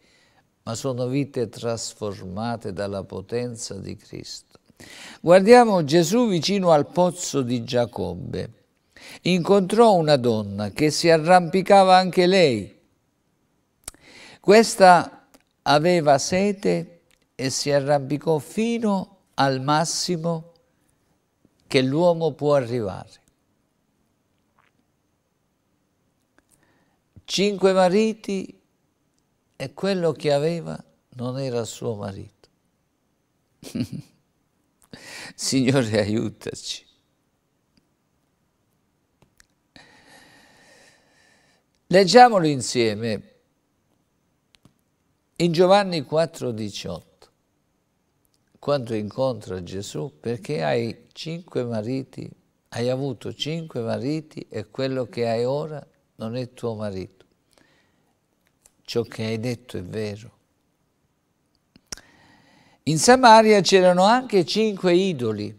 ma sono vite trasformate dalla potenza di Cristo. Guardiamo Gesù vicino al pozzo di Giacobbe. Incontrò una donna che si arrampicava anche lei. Questa aveva sete e si arrampicò fino al massimo che l'uomo può arrivare. Cinque mariti e quello che aveva non era suo marito. Signore, aiutaci. Leggiamolo insieme in Giovanni 4,18, quando incontra Gesù, perché hai cinque mariti, hai avuto cinque mariti e quello che hai ora non è tuo marito. Ciò che hai detto è vero. In Samaria c'erano anche cinque idoli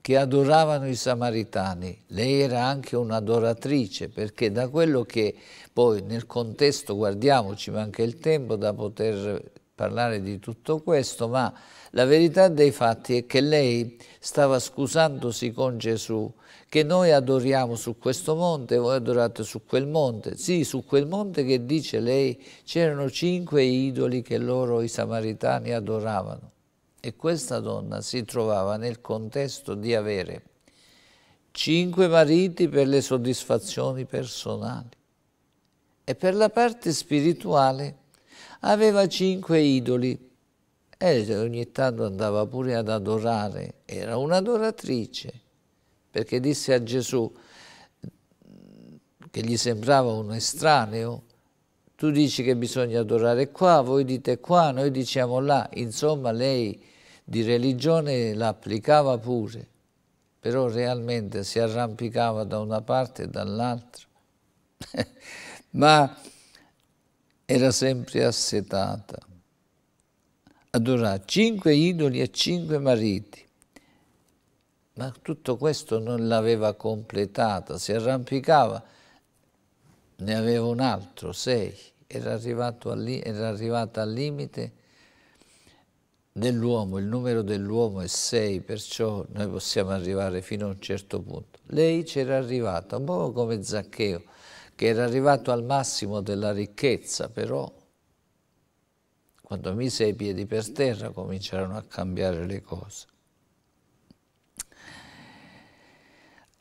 che adoravano i samaritani. Lei era anche un'adoratrice perché da quello che poi nel contesto guardiamoci, manca il tempo da poter parlare di tutto questo, ma la verità dei fatti è che lei stava scusandosi con Gesù, che noi adoriamo su questo monte, voi adorate su quel monte. Sì, su quel monte che dice lei c'erano cinque idoli che loro, i samaritani, adoravano e questa donna si trovava nel contesto di avere cinque mariti per le soddisfazioni personali e per la parte spirituale aveva cinque idoli e ogni tanto andava pure ad adorare, era un'adoratrice perché disse a Gesù che gli sembrava un estraneo tu dici che bisogna adorare qua, voi dite qua, noi diciamo là, insomma lei di religione la applicava pure, però realmente si arrampicava da una parte e dall'altra, ma era sempre assetata. Adorava cinque idoli e cinque mariti, ma tutto questo non l'aveva completata, si arrampicava, ne aveva un altro, sei, era, arrivato al, era arrivata al limite dell'uomo, il numero dell'uomo è 6, perciò noi possiamo arrivare fino a un certo punto. Lei c'era arrivata, un po' come Zaccheo, che era arrivato al massimo della ricchezza, però quando mise i piedi per terra cominciarono a cambiare le cose.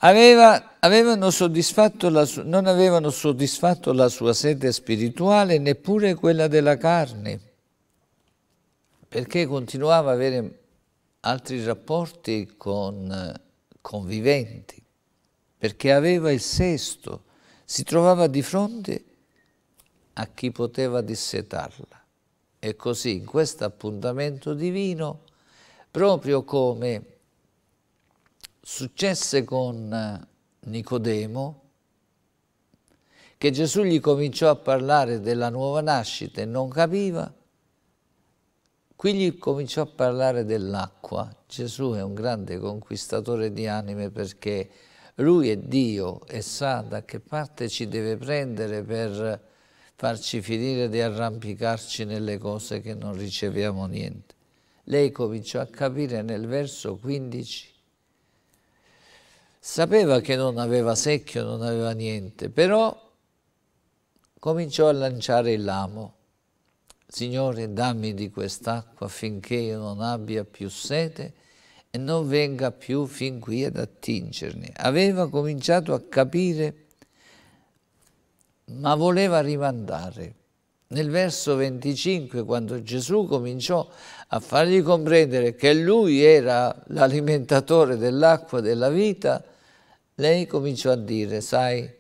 Aveva, avevano la, non avevano soddisfatto la sua sete spirituale, neppure quella della carne, perché continuava ad avere altri rapporti con eh, conviventi, perché aveva il sesto, si trovava di fronte a chi poteva dissetarla. E così in questo appuntamento divino, proprio come successe con eh, Nicodemo, che Gesù gli cominciò a parlare della nuova nascita e non capiva, Qui gli cominciò a parlare dell'acqua. Gesù è un grande conquistatore di anime perché lui è Dio e sa da che parte ci deve prendere per farci finire di arrampicarci nelle cose che non riceviamo niente. Lei cominciò a capire nel verso 15. Sapeva che non aveva secchio, non aveva niente, però cominciò a lanciare il lamo Signore, dammi di quest'acqua affinché io non abbia più sete e non venga più fin qui ad attingerne. Aveva cominciato a capire, ma voleva rimandare. Nel verso 25, quando Gesù cominciò a fargli comprendere che lui era l'alimentatore dell'acqua della vita, lei cominciò a dire, sai,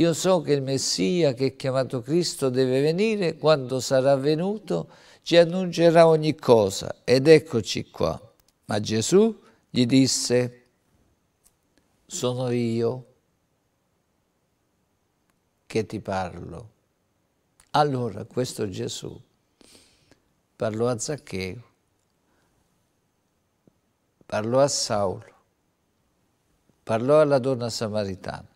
io so che il Messia che è chiamato Cristo deve venire, quando sarà venuto ci annuncerà ogni cosa ed eccoci qua. Ma Gesù gli disse, sono io che ti parlo. Allora questo Gesù parlò a Zaccheo, parlò a Saulo, parlò alla donna samaritana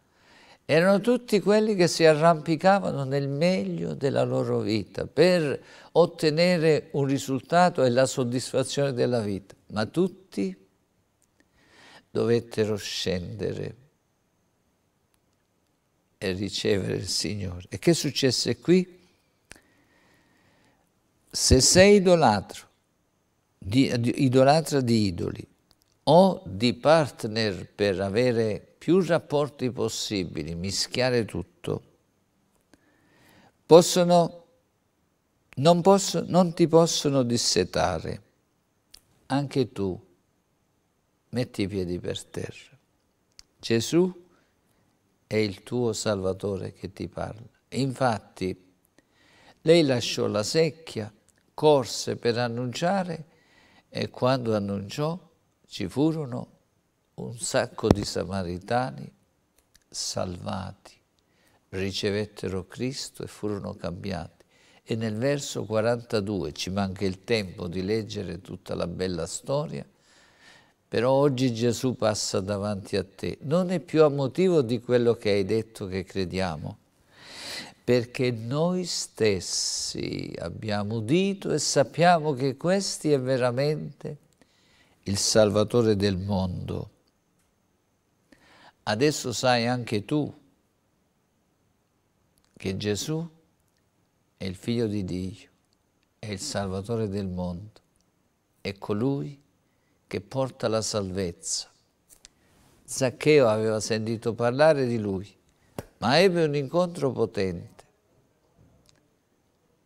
erano tutti quelli che si arrampicavano nel meglio della loro vita per ottenere un risultato e la soddisfazione della vita, ma tutti dovettero scendere e ricevere il Signore. E che successe qui? Se sei idolatro, di, idolatra di idoli o di partner per avere più rapporti possibili, mischiare tutto. Possono, non, posso, non ti possono dissetare, anche tu metti i piedi per terra. Gesù è il tuo Salvatore che ti parla. infatti lei lasciò la secchia, corse per annunciare e quando annunciò ci furono un sacco di samaritani salvati ricevettero Cristo e furono cambiati. E nel verso 42 ci manca il tempo di leggere tutta la bella storia, però oggi Gesù passa davanti a te. Non è più a motivo di quello che hai detto che crediamo, perché noi stessi abbiamo udito e sappiamo che questi è veramente il Salvatore del mondo adesso sai anche tu che Gesù è il figlio di Dio, è il salvatore del mondo, è colui che porta la salvezza. Zaccheo aveva sentito parlare di lui, ma ebbe un incontro potente.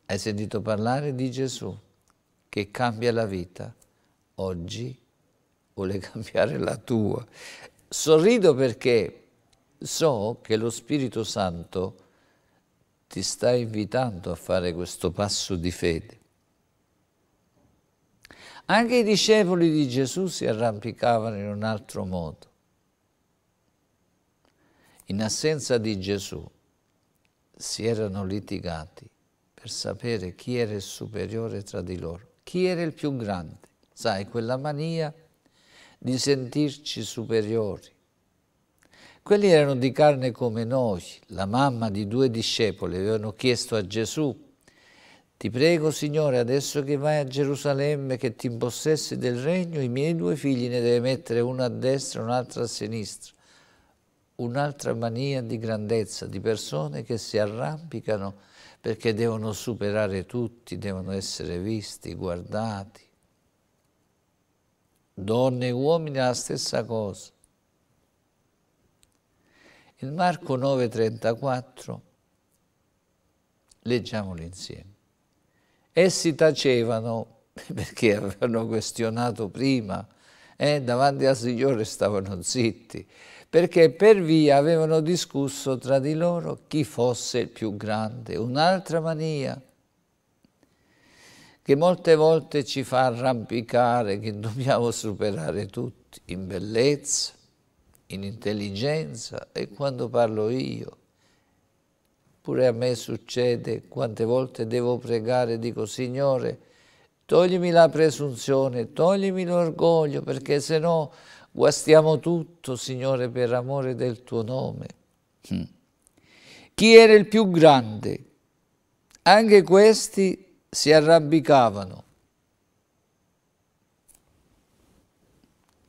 Hai sentito parlare di Gesù che cambia la vita. Oggi vuole cambiare la tua Sorrido perché so che lo Spirito Santo ti sta invitando a fare questo passo di fede. Anche i discepoli di Gesù si arrampicavano in un altro modo. In assenza di Gesù si erano litigati per sapere chi era il superiore tra di loro, chi era il più grande. Sai, quella mania di sentirci superiori. Quelli erano di carne come noi. La mamma di due discepoli avevano chiesto a Gesù, ti prego Signore, adesso che vai a Gerusalemme, che ti impossessi del regno, i miei due figli ne devi mettere uno a destra e un altro a sinistra. Un'altra mania di grandezza, di persone che si arrampicano perché devono superare tutti, devono essere visti, guardati donne e uomini è la stessa cosa. In Marco 9,34 leggiamolo insieme. Essi tacevano perché avevano questionato prima, eh, davanti al Signore stavano zitti, perché per via avevano discusso tra di loro chi fosse il più grande. Un'altra mania, che molte volte ci fa arrampicare, che dobbiamo superare tutti, in bellezza, in intelligenza e quando parlo io. Pure a me succede quante volte devo pregare, dico Signore, toglimi la presunzione, toglimi l'orgoglio, perché se no guastiamo tutto, Signore, per amore del tuo nome. Mm. Chi era il più grande? Anche questi si arrabbicavano.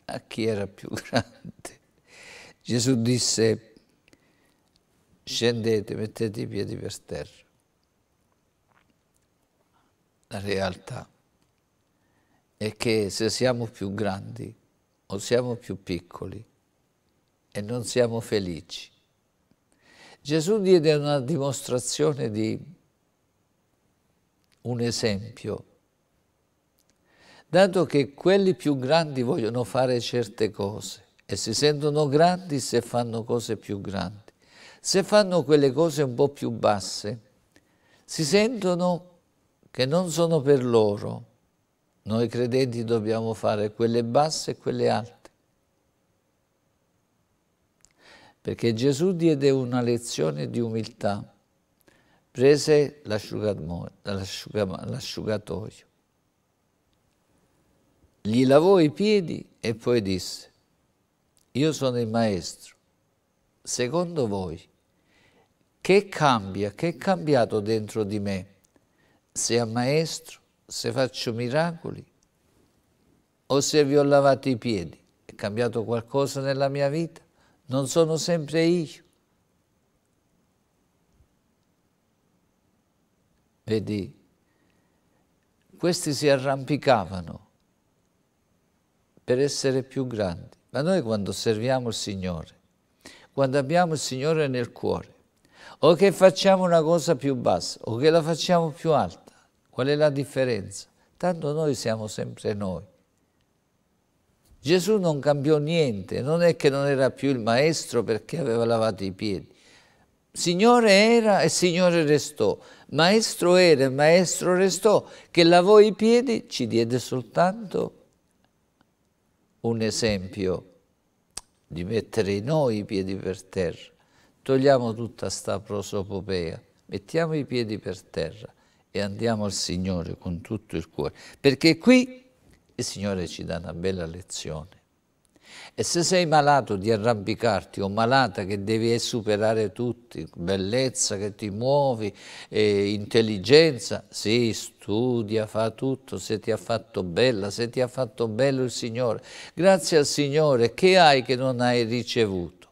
A chi era più grande? Gesù disse, scendete, mettete i piedi per terra. La realtà è che se siamo più grandi o siamo più piccoli e non siamo felici, Gesù diede una dimostrazione di un esempio. Dato che quelli più grandi vogliono fare certe cose e si sentono grandi se fanno cose più grandi, se fanno quelle cose un po' più basse, si sentono che non sono per loro. Noi credenti dobbiamo fare quelle basse e quelle alte. Perché Gesù diede una lezione di umiltà prese l'asciugatoio, gli lavò i piedi e poi disse, io sono il maestro, secondo voi che cambia, che è cambiato dentro di me se ammaestro, se faccio miracoli o se vi ho lavato i piedi? È cambiato qualcosa nella mia vita? Non sono sempre io. Vedi, questi si arrampicavano per essere più grandi. Ma noi quando serviamo il Signore, quando abbiamo il Signore nel cuore, o che facciamo una cosa più bassa, o che la facciamo più alta, qual è la differenza? Tanto noi siamo sempre noi. Gesù non cambiò niente, non è che non era più il maestro perché aveva lavato i piedi. Signore era e Signore restò. Maestro era, maestro restò, che lavò i piedi, ci diede soltanto un esempio di mettere noi i piedi per terra. Togliamo tutta sta prosopopea, mettiamo i piedi per terra e andiamo al Signore con tutto il cuore, perché qui il Signore ci dà una bella lezione. E se sei malato di arrampicarti o malata che devi superare tutti, bellezza che ti muovi, eh, intelligenza, sì, studia, fa tutto, se ti ha fatto bella, se ti ha fatto bello il Signore. Grazie al Signore, che hai che non hai ricevuto?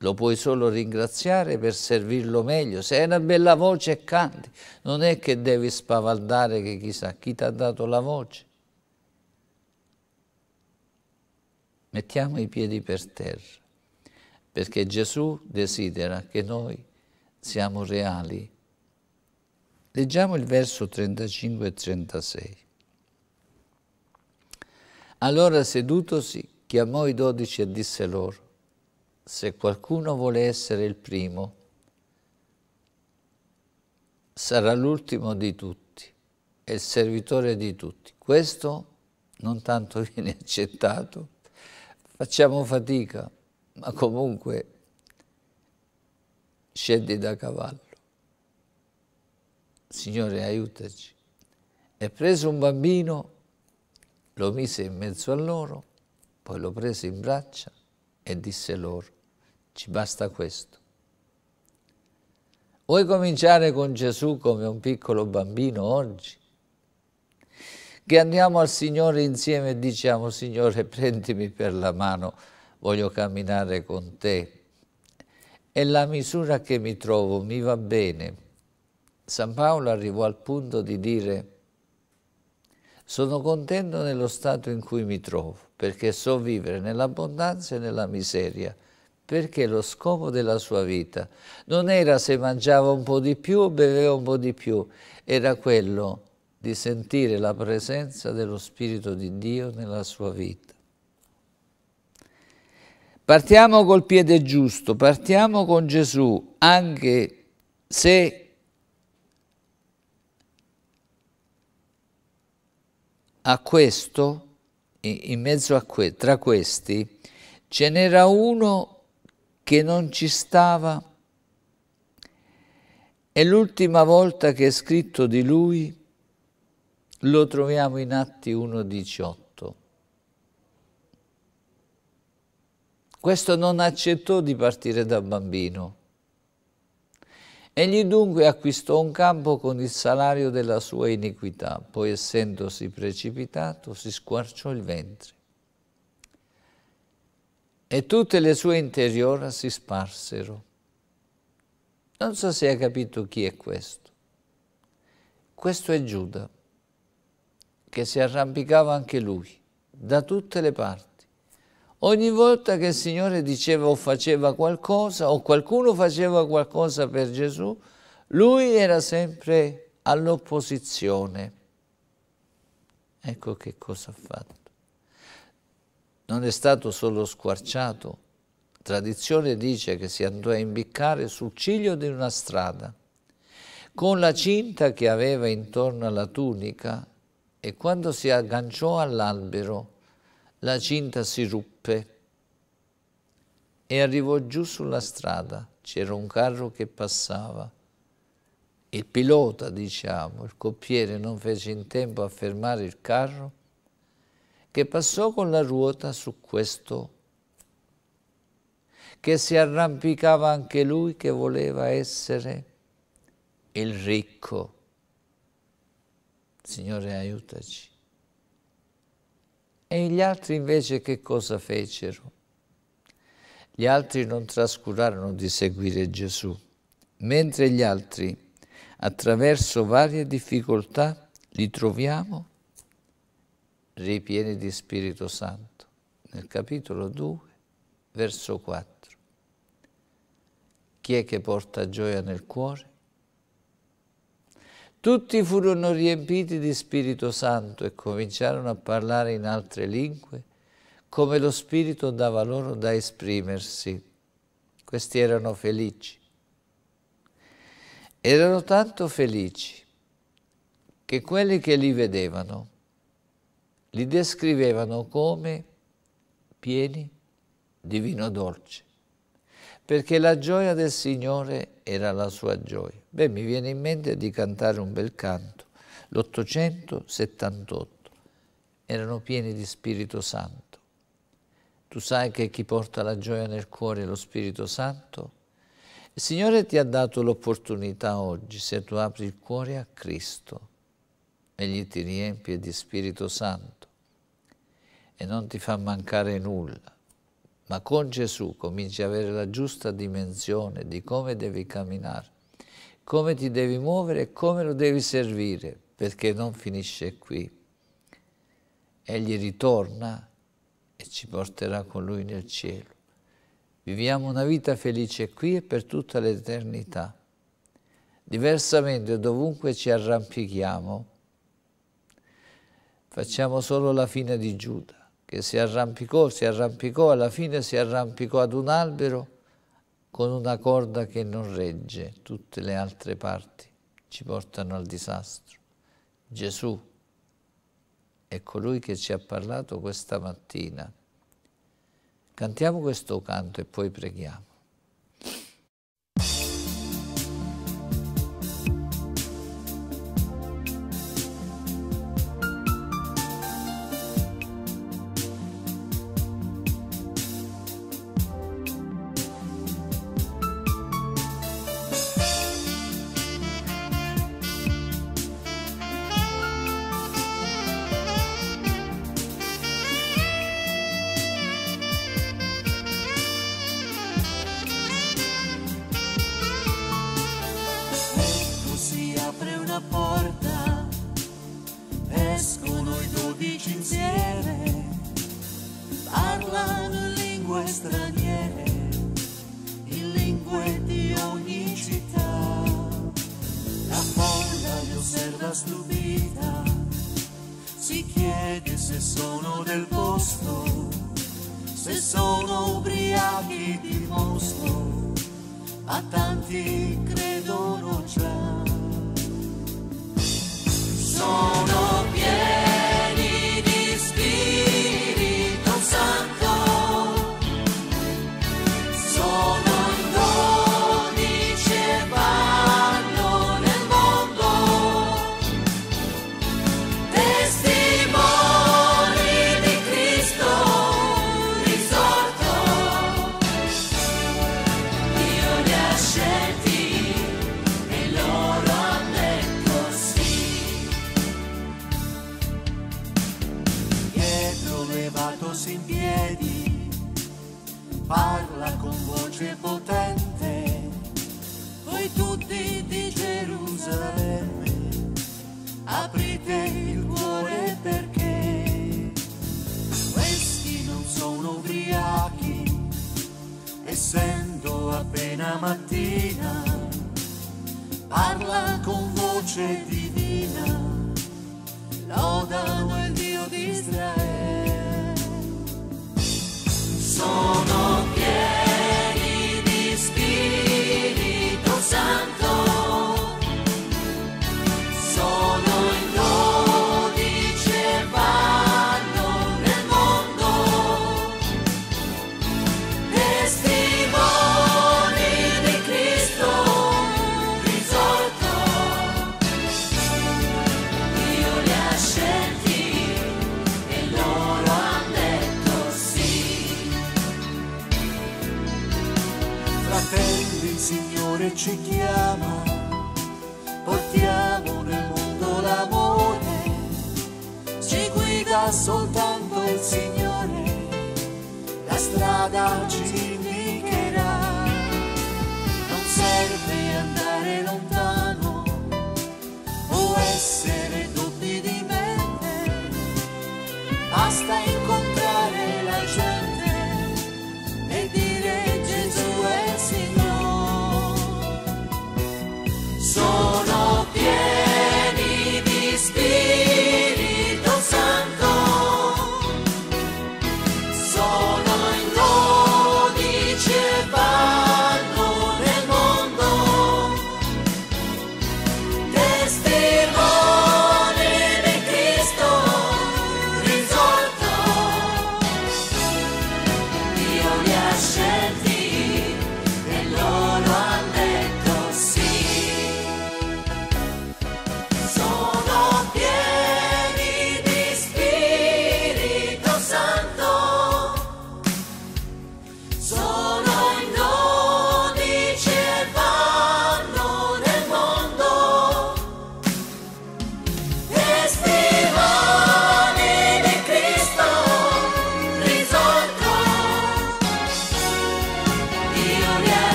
Lo puoi solo ringraziare per servirlo meglio. Se hai una bella voce canti, non è che devi spavaldare che chissà chi ti ha dato la voce mettiamo i piedi per terra, perché Gesù desidera che noi siamo reali. Leggiamo il verso 35 e 36. Allora sedutosi chiamò i dodici e disse loro, se qualcuno vuole essere il primo, sarà l'ultimo di tutti e il servitore di tutti. Questo non tanto viene accettato, facciamo fatica, ma comunque scendi da cavallo. Signore, aiutaci. E preso un bambino, lo mise in mezzo a loro, poi lo prese in braccia e disse loro, ci basta questo. Vuoi cominciare con Gesù come un piccolo bambino oggi? che andiamo al Signore insieme e diciamo Signore prendimi per la mano, voglio camminare con te. E la misura che mi trovo mi va bene. San Paolo arrivò al punto di dire sono contento nello stato in cui mi trovo, perché so vivere nell'abbondanza e nella miseria, perché lo scopo della sua vita non era se mangiava un po' di più o beveva un po' di più, era quello di sentire la presenza dello Spirito di Dio nella sua vita. Partiamo col piede giusto, partiamo con Gesù, anche se a questo, in mezzo a que tra questi, ce n'era uno che non ci stava. E l'ultima volta che è scritto di lui lo troviamo in Atti 1,18. Questo non accettò di partire da bambino. Egli dunque acquistò un campo con il salario della sua iniquità, poi essendosi precipitato si squarciò il ventre e tutte le sue interiora si sparsero. Non so se hai capito chi è questo. Questo è Giuda che si arrampicava anche lui, da tutte le parti. Ogni volta che il Signore diceva o faceva qualcosa, o qualcuno faceva qualcosa per Gesù, lui era sempre all'opposizione. Ecco che cosa ha fatto. Non è stato solo squarciato, tradizione dice che si andò a imbiccare sul ciglio di una strada. Con la cinta che aveva intorno alla tunica e quando si agganciò all'albero la cinta si ruppe e arrivò giù sulla strada. C'era un carro che passava. Il pilota, diciamo, il coppiere non fece in tempo a fermare il carro che passò con la ruota su questo che si arrampicava anche lui che voleva essere il ricco Signore aiutaci. E gli altri invece che cosa fecero? Gli altri non trascurarono di seguire Gesù, mentre gli altri, attraverso varie difficoltà, li troviamo ripieni di Spirito Santo, nel capitolo 2, verso 4. Chi è che porta gioia nel cuore? Tutti furono riempiti di Spirito Santo e cominciarono a parlare in altre lingue, come lo Spirito dava loro da esprimersi. Questi erano felici. Erano tanto felici che quelli che li vedevano li descrivevano come pieni di vino dolce perché la gioia del Signore era la sua gioia. Beh, mi viene in mente di cantare un bel canto, l'878. Erano pieni di Spirito Santo. Tu sai che chi porta la gioia nel cuore è lo Spirito Santo? Il Signore ti ha dato l'opportunità oggi, se tu apri il cuore a Cristo, egli ti riempie di Spirito Santo e non ti fa mancare nulla ma con Gesù cominci ad avere la giusta dimensione di come devi camminare, come ti devi muovere e come lo devi servire, perché non finisce qui. Egli ritorna e ci porterà con lui nel cielo. Viviamo una vita felice qui e per tutta l'eternità. Diversamente, dovunque ci arrampichiamo, facciamo solo la fine di Giuda che si arrampicò, si arrampicò, alla fine si arrampicò ad un albero con una corda che non regge, tutte le altre parti ci portano al disastro. Gesù è colui che ci ha parlato questa mattina. Cantiamo questo canto e poi preghiamo. fratelli, il Signore ci chiama, portiamo nel mondo l'amore, ci guida soltanto il Signore, la strada ci indicherà. Non serve andare lontano o essere dubbi di mente, basta immaginare.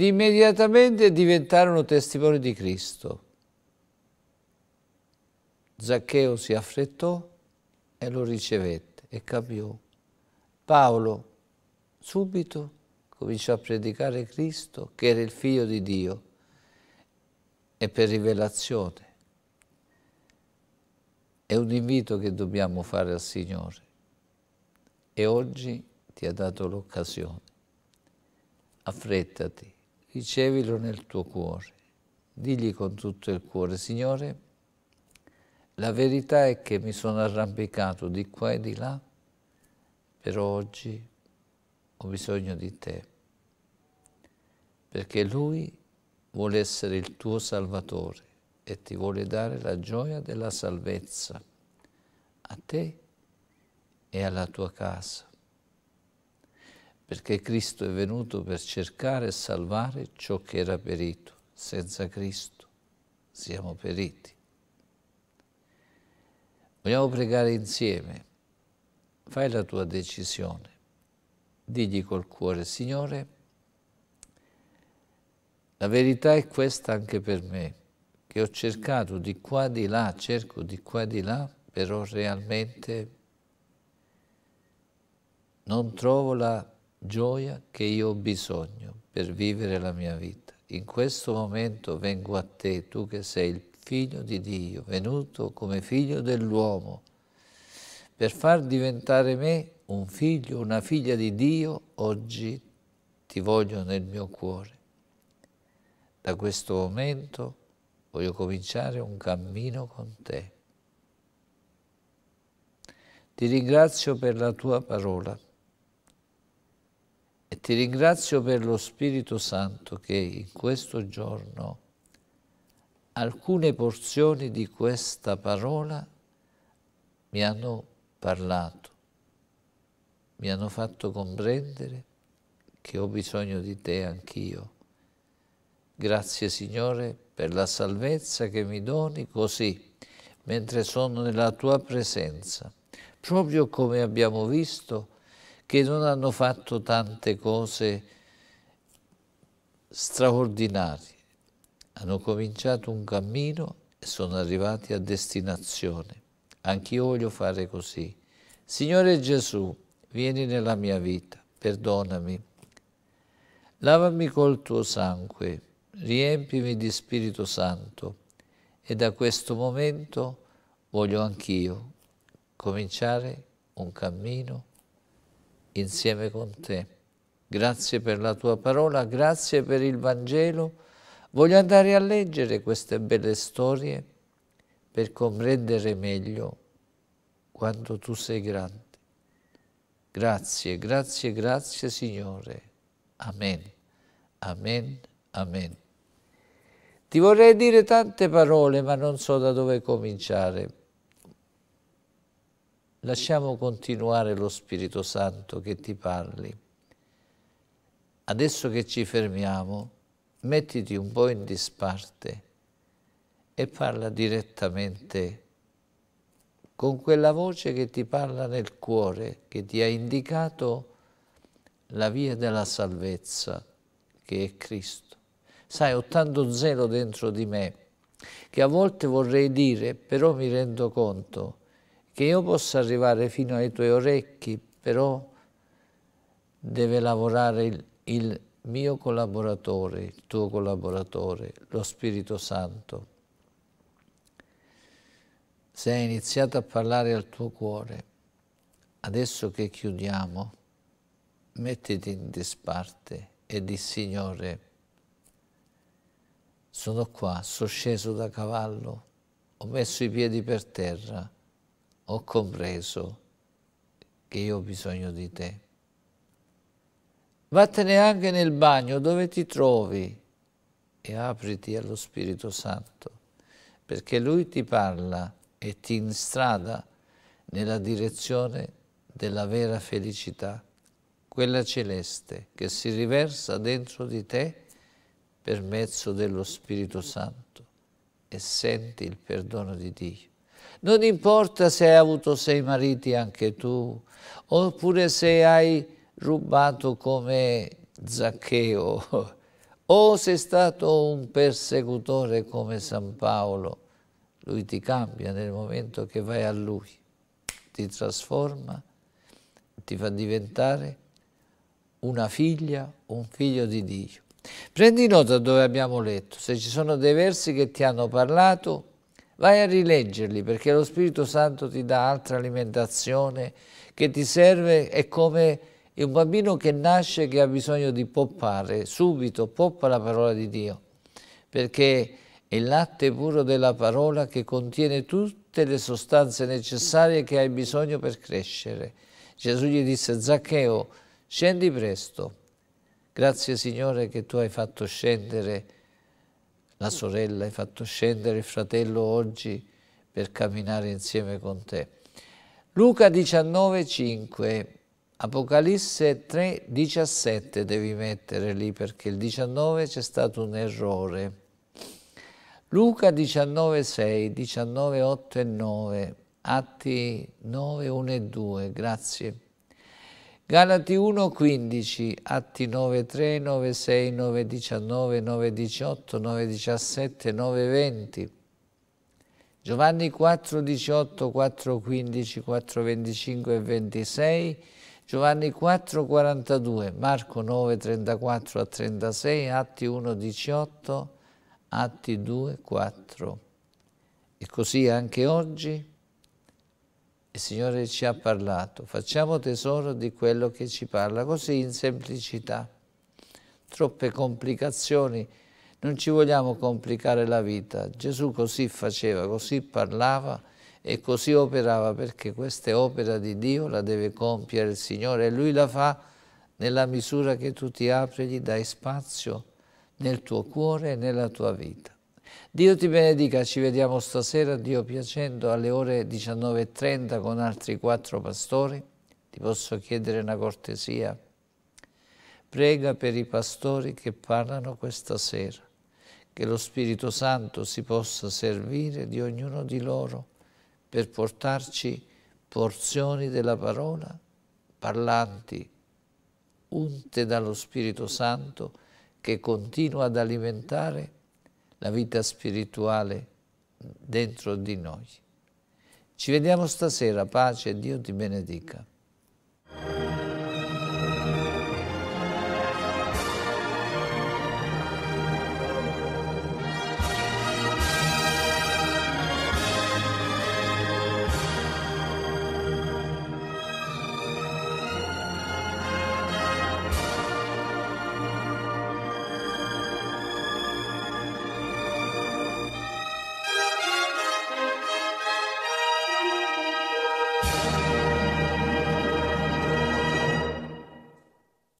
ed immediatamente diventarono testimoni di Cristo. Zaccheo si affrettò e lo ricevette e cambiò. Paolo subito cominciò a predicare Cristo che era il figlio di Dio e per rivelazione. È un invito che dobbiamo fare al Signore e oggi ti ha dato l'occasione. Affrettati ricevilo nel tuo cuore. Digli con tutto il cuore, Signore, la verità è che mi sono arrampicato di qua e di là, però oggi ho bisogno di te, perché Lui vuole essere il tuo Salvatore e ti vuole dare la gioia della salvezza a te e alla tua casa perché Cristo è venuto per cercare e salvare ciò che era perito. Senza Cristo siamo periti. Vogliamo pregare insieme. Fai la tua decisione. Digli col cuore, Signore, la verità è questa anche per me, che ho cercato di qua e di là, cerco di qua e di là, però realmente non trovo la gioia che io ho bisogno per vivere la mia vita. In questo momento vengo a te, tu che sei il figlio di Dio, venuto come figlio dell'uomo, per far diventare me un figlio, una figlia di Dio, oggi ti voglio nel mio cuore. Da questo momento voglio cominciare un cammino con te. Ti ringrazio per la tua parola e ti ringrazio per lo Spirito Santo che in questo giorno alcune porzioni di questa parola mi hanno parlato, mi hanno fatto comprendere che ho bisogno di te anch'io. Grazie Signore per la salvezza che mi doni così, mentre sono nella tua presenza, proprio come abbiamo visto che non hanno fatto tante cose straordinarie. Hanno cominciato un cammino e sono arrivati a destinazione. Anch'io voglio fare così. Signore Gesù, vieni nella mia vita, perdonami. Lavami col tuo sangue, riempimi di Spirito Santo e da questo momento voglio anch'io cominciare un cammino insieme con te. Grazie per la tua parola, grazie per il Vangelo. Voglio andare a leggere queste belle storie per comprendere meglio quanto tu sei grande. Grazie, grazie, grazie Signore. Amen, amen, amen. Ti vorrei dire tante parole, ma non so da dove cominciare. Lasciamo continuare lo Spirito Santo che ti parli. Adesso che ci fermiamo, mettiti un po' in disparte e parla direttamente con quella voce che ti parla nel cuore, che ti ha indicato la via della salvezza, che è Cristo. Sai, ho tanto zelo dentro di me che a volte vorrei dire, però mi rendo conto che io possa arrivare fino ai tuoi orecchi, però deve lavorare il, il mio collaboratore, il tuo collaboratore, lo Spirito Santo. Se hai iniziato a parlare al tuo cuore, adesso che chiudiamo, mettiti in disparte e di Signore, sono qua, sono sceso da cavallo, ho messo i piedi per terra, ho compreso che io ho bisogno di te. Vattene anche nel bagno dove ti trovi e apriti allo Spirito Santo, perché Lui ti parla e ti instrada nella direzione della vera felicità, quella celeste che si riversa dentro di te per mezzo dello Spirito Santo e senti il perdono di Dio. Non importa se hai avuto sei mariti anche tu, oppure se hai rubato come Zaccheo, o sei stato un persecutore come San Paolo. Lui ti cambia nel momento che vai a Lui, ti trasforma, ti fa diventare una figlia, un figlio di Dio. Prendi nota dove abbiamo letto, se ci sono dei versi che ti hanno parlato, Vai a rileggerli perché lo Spirito Santo ti dà altra alimentazione che ti serve, è come un bambino che nasce che ha bisogno di poppare, subito poppa la parola di Dio, perché è il latte puro della parola che contiene tutte le sostanze necessarie che hai bisogno per crescere. Gesù gli disse, Zaccheo, scendi presto. Grazie Signore che tu hai fatto scendere la sorella, hai fatto scendere il fratello oggi per camminare insieme con te. Luca 19,5, Apocalisse 3,17 devi mettere lì perché il 19 c'è stato un errore. Luca 19,6, 19,8 e 9, Atti 9, 1 e 2, grazie. Galati 1, 15, Atti 9, 3, 9, 6, 9, 19, 9, 18, 9, 17, 9, 20, Giovanni 4, 18, 4, 15, 4, 25 e 26, Giovanni 4, 42, Marco 9, 34 a 36, Atti 1, 18, Atti 2, 4. E così anche oggi il Signore ci ha parlato, facciamo tesoro di quello che ci parla, così in semplicità. Troppe complicazioni, non ci vogliamo complicare la vita. Gesù così faceva, così parlava e così operava, perché questa è opera di Dio, la deve compiere il Signore e Lui la fa nella misura che tu ti apri, gli dai spazio nel tuo cuore e nella tua vita. Dio ti benedica, ci vediamo stasera, Dio piacendo, alle ore 19.30 con altri quattro pastori. Ti posso chiedere una cortesia? Prega per i pastori che parlano questa sera, che lo Spirito Santo si possa servire di ognuno di loro per portarci porzioni della parola, parlanti, unte dallo Spirito Santo, che continua ad alimentare la vita spirituale dentro di noi. Ci vediamo stasera, pace, Dio ti benedica.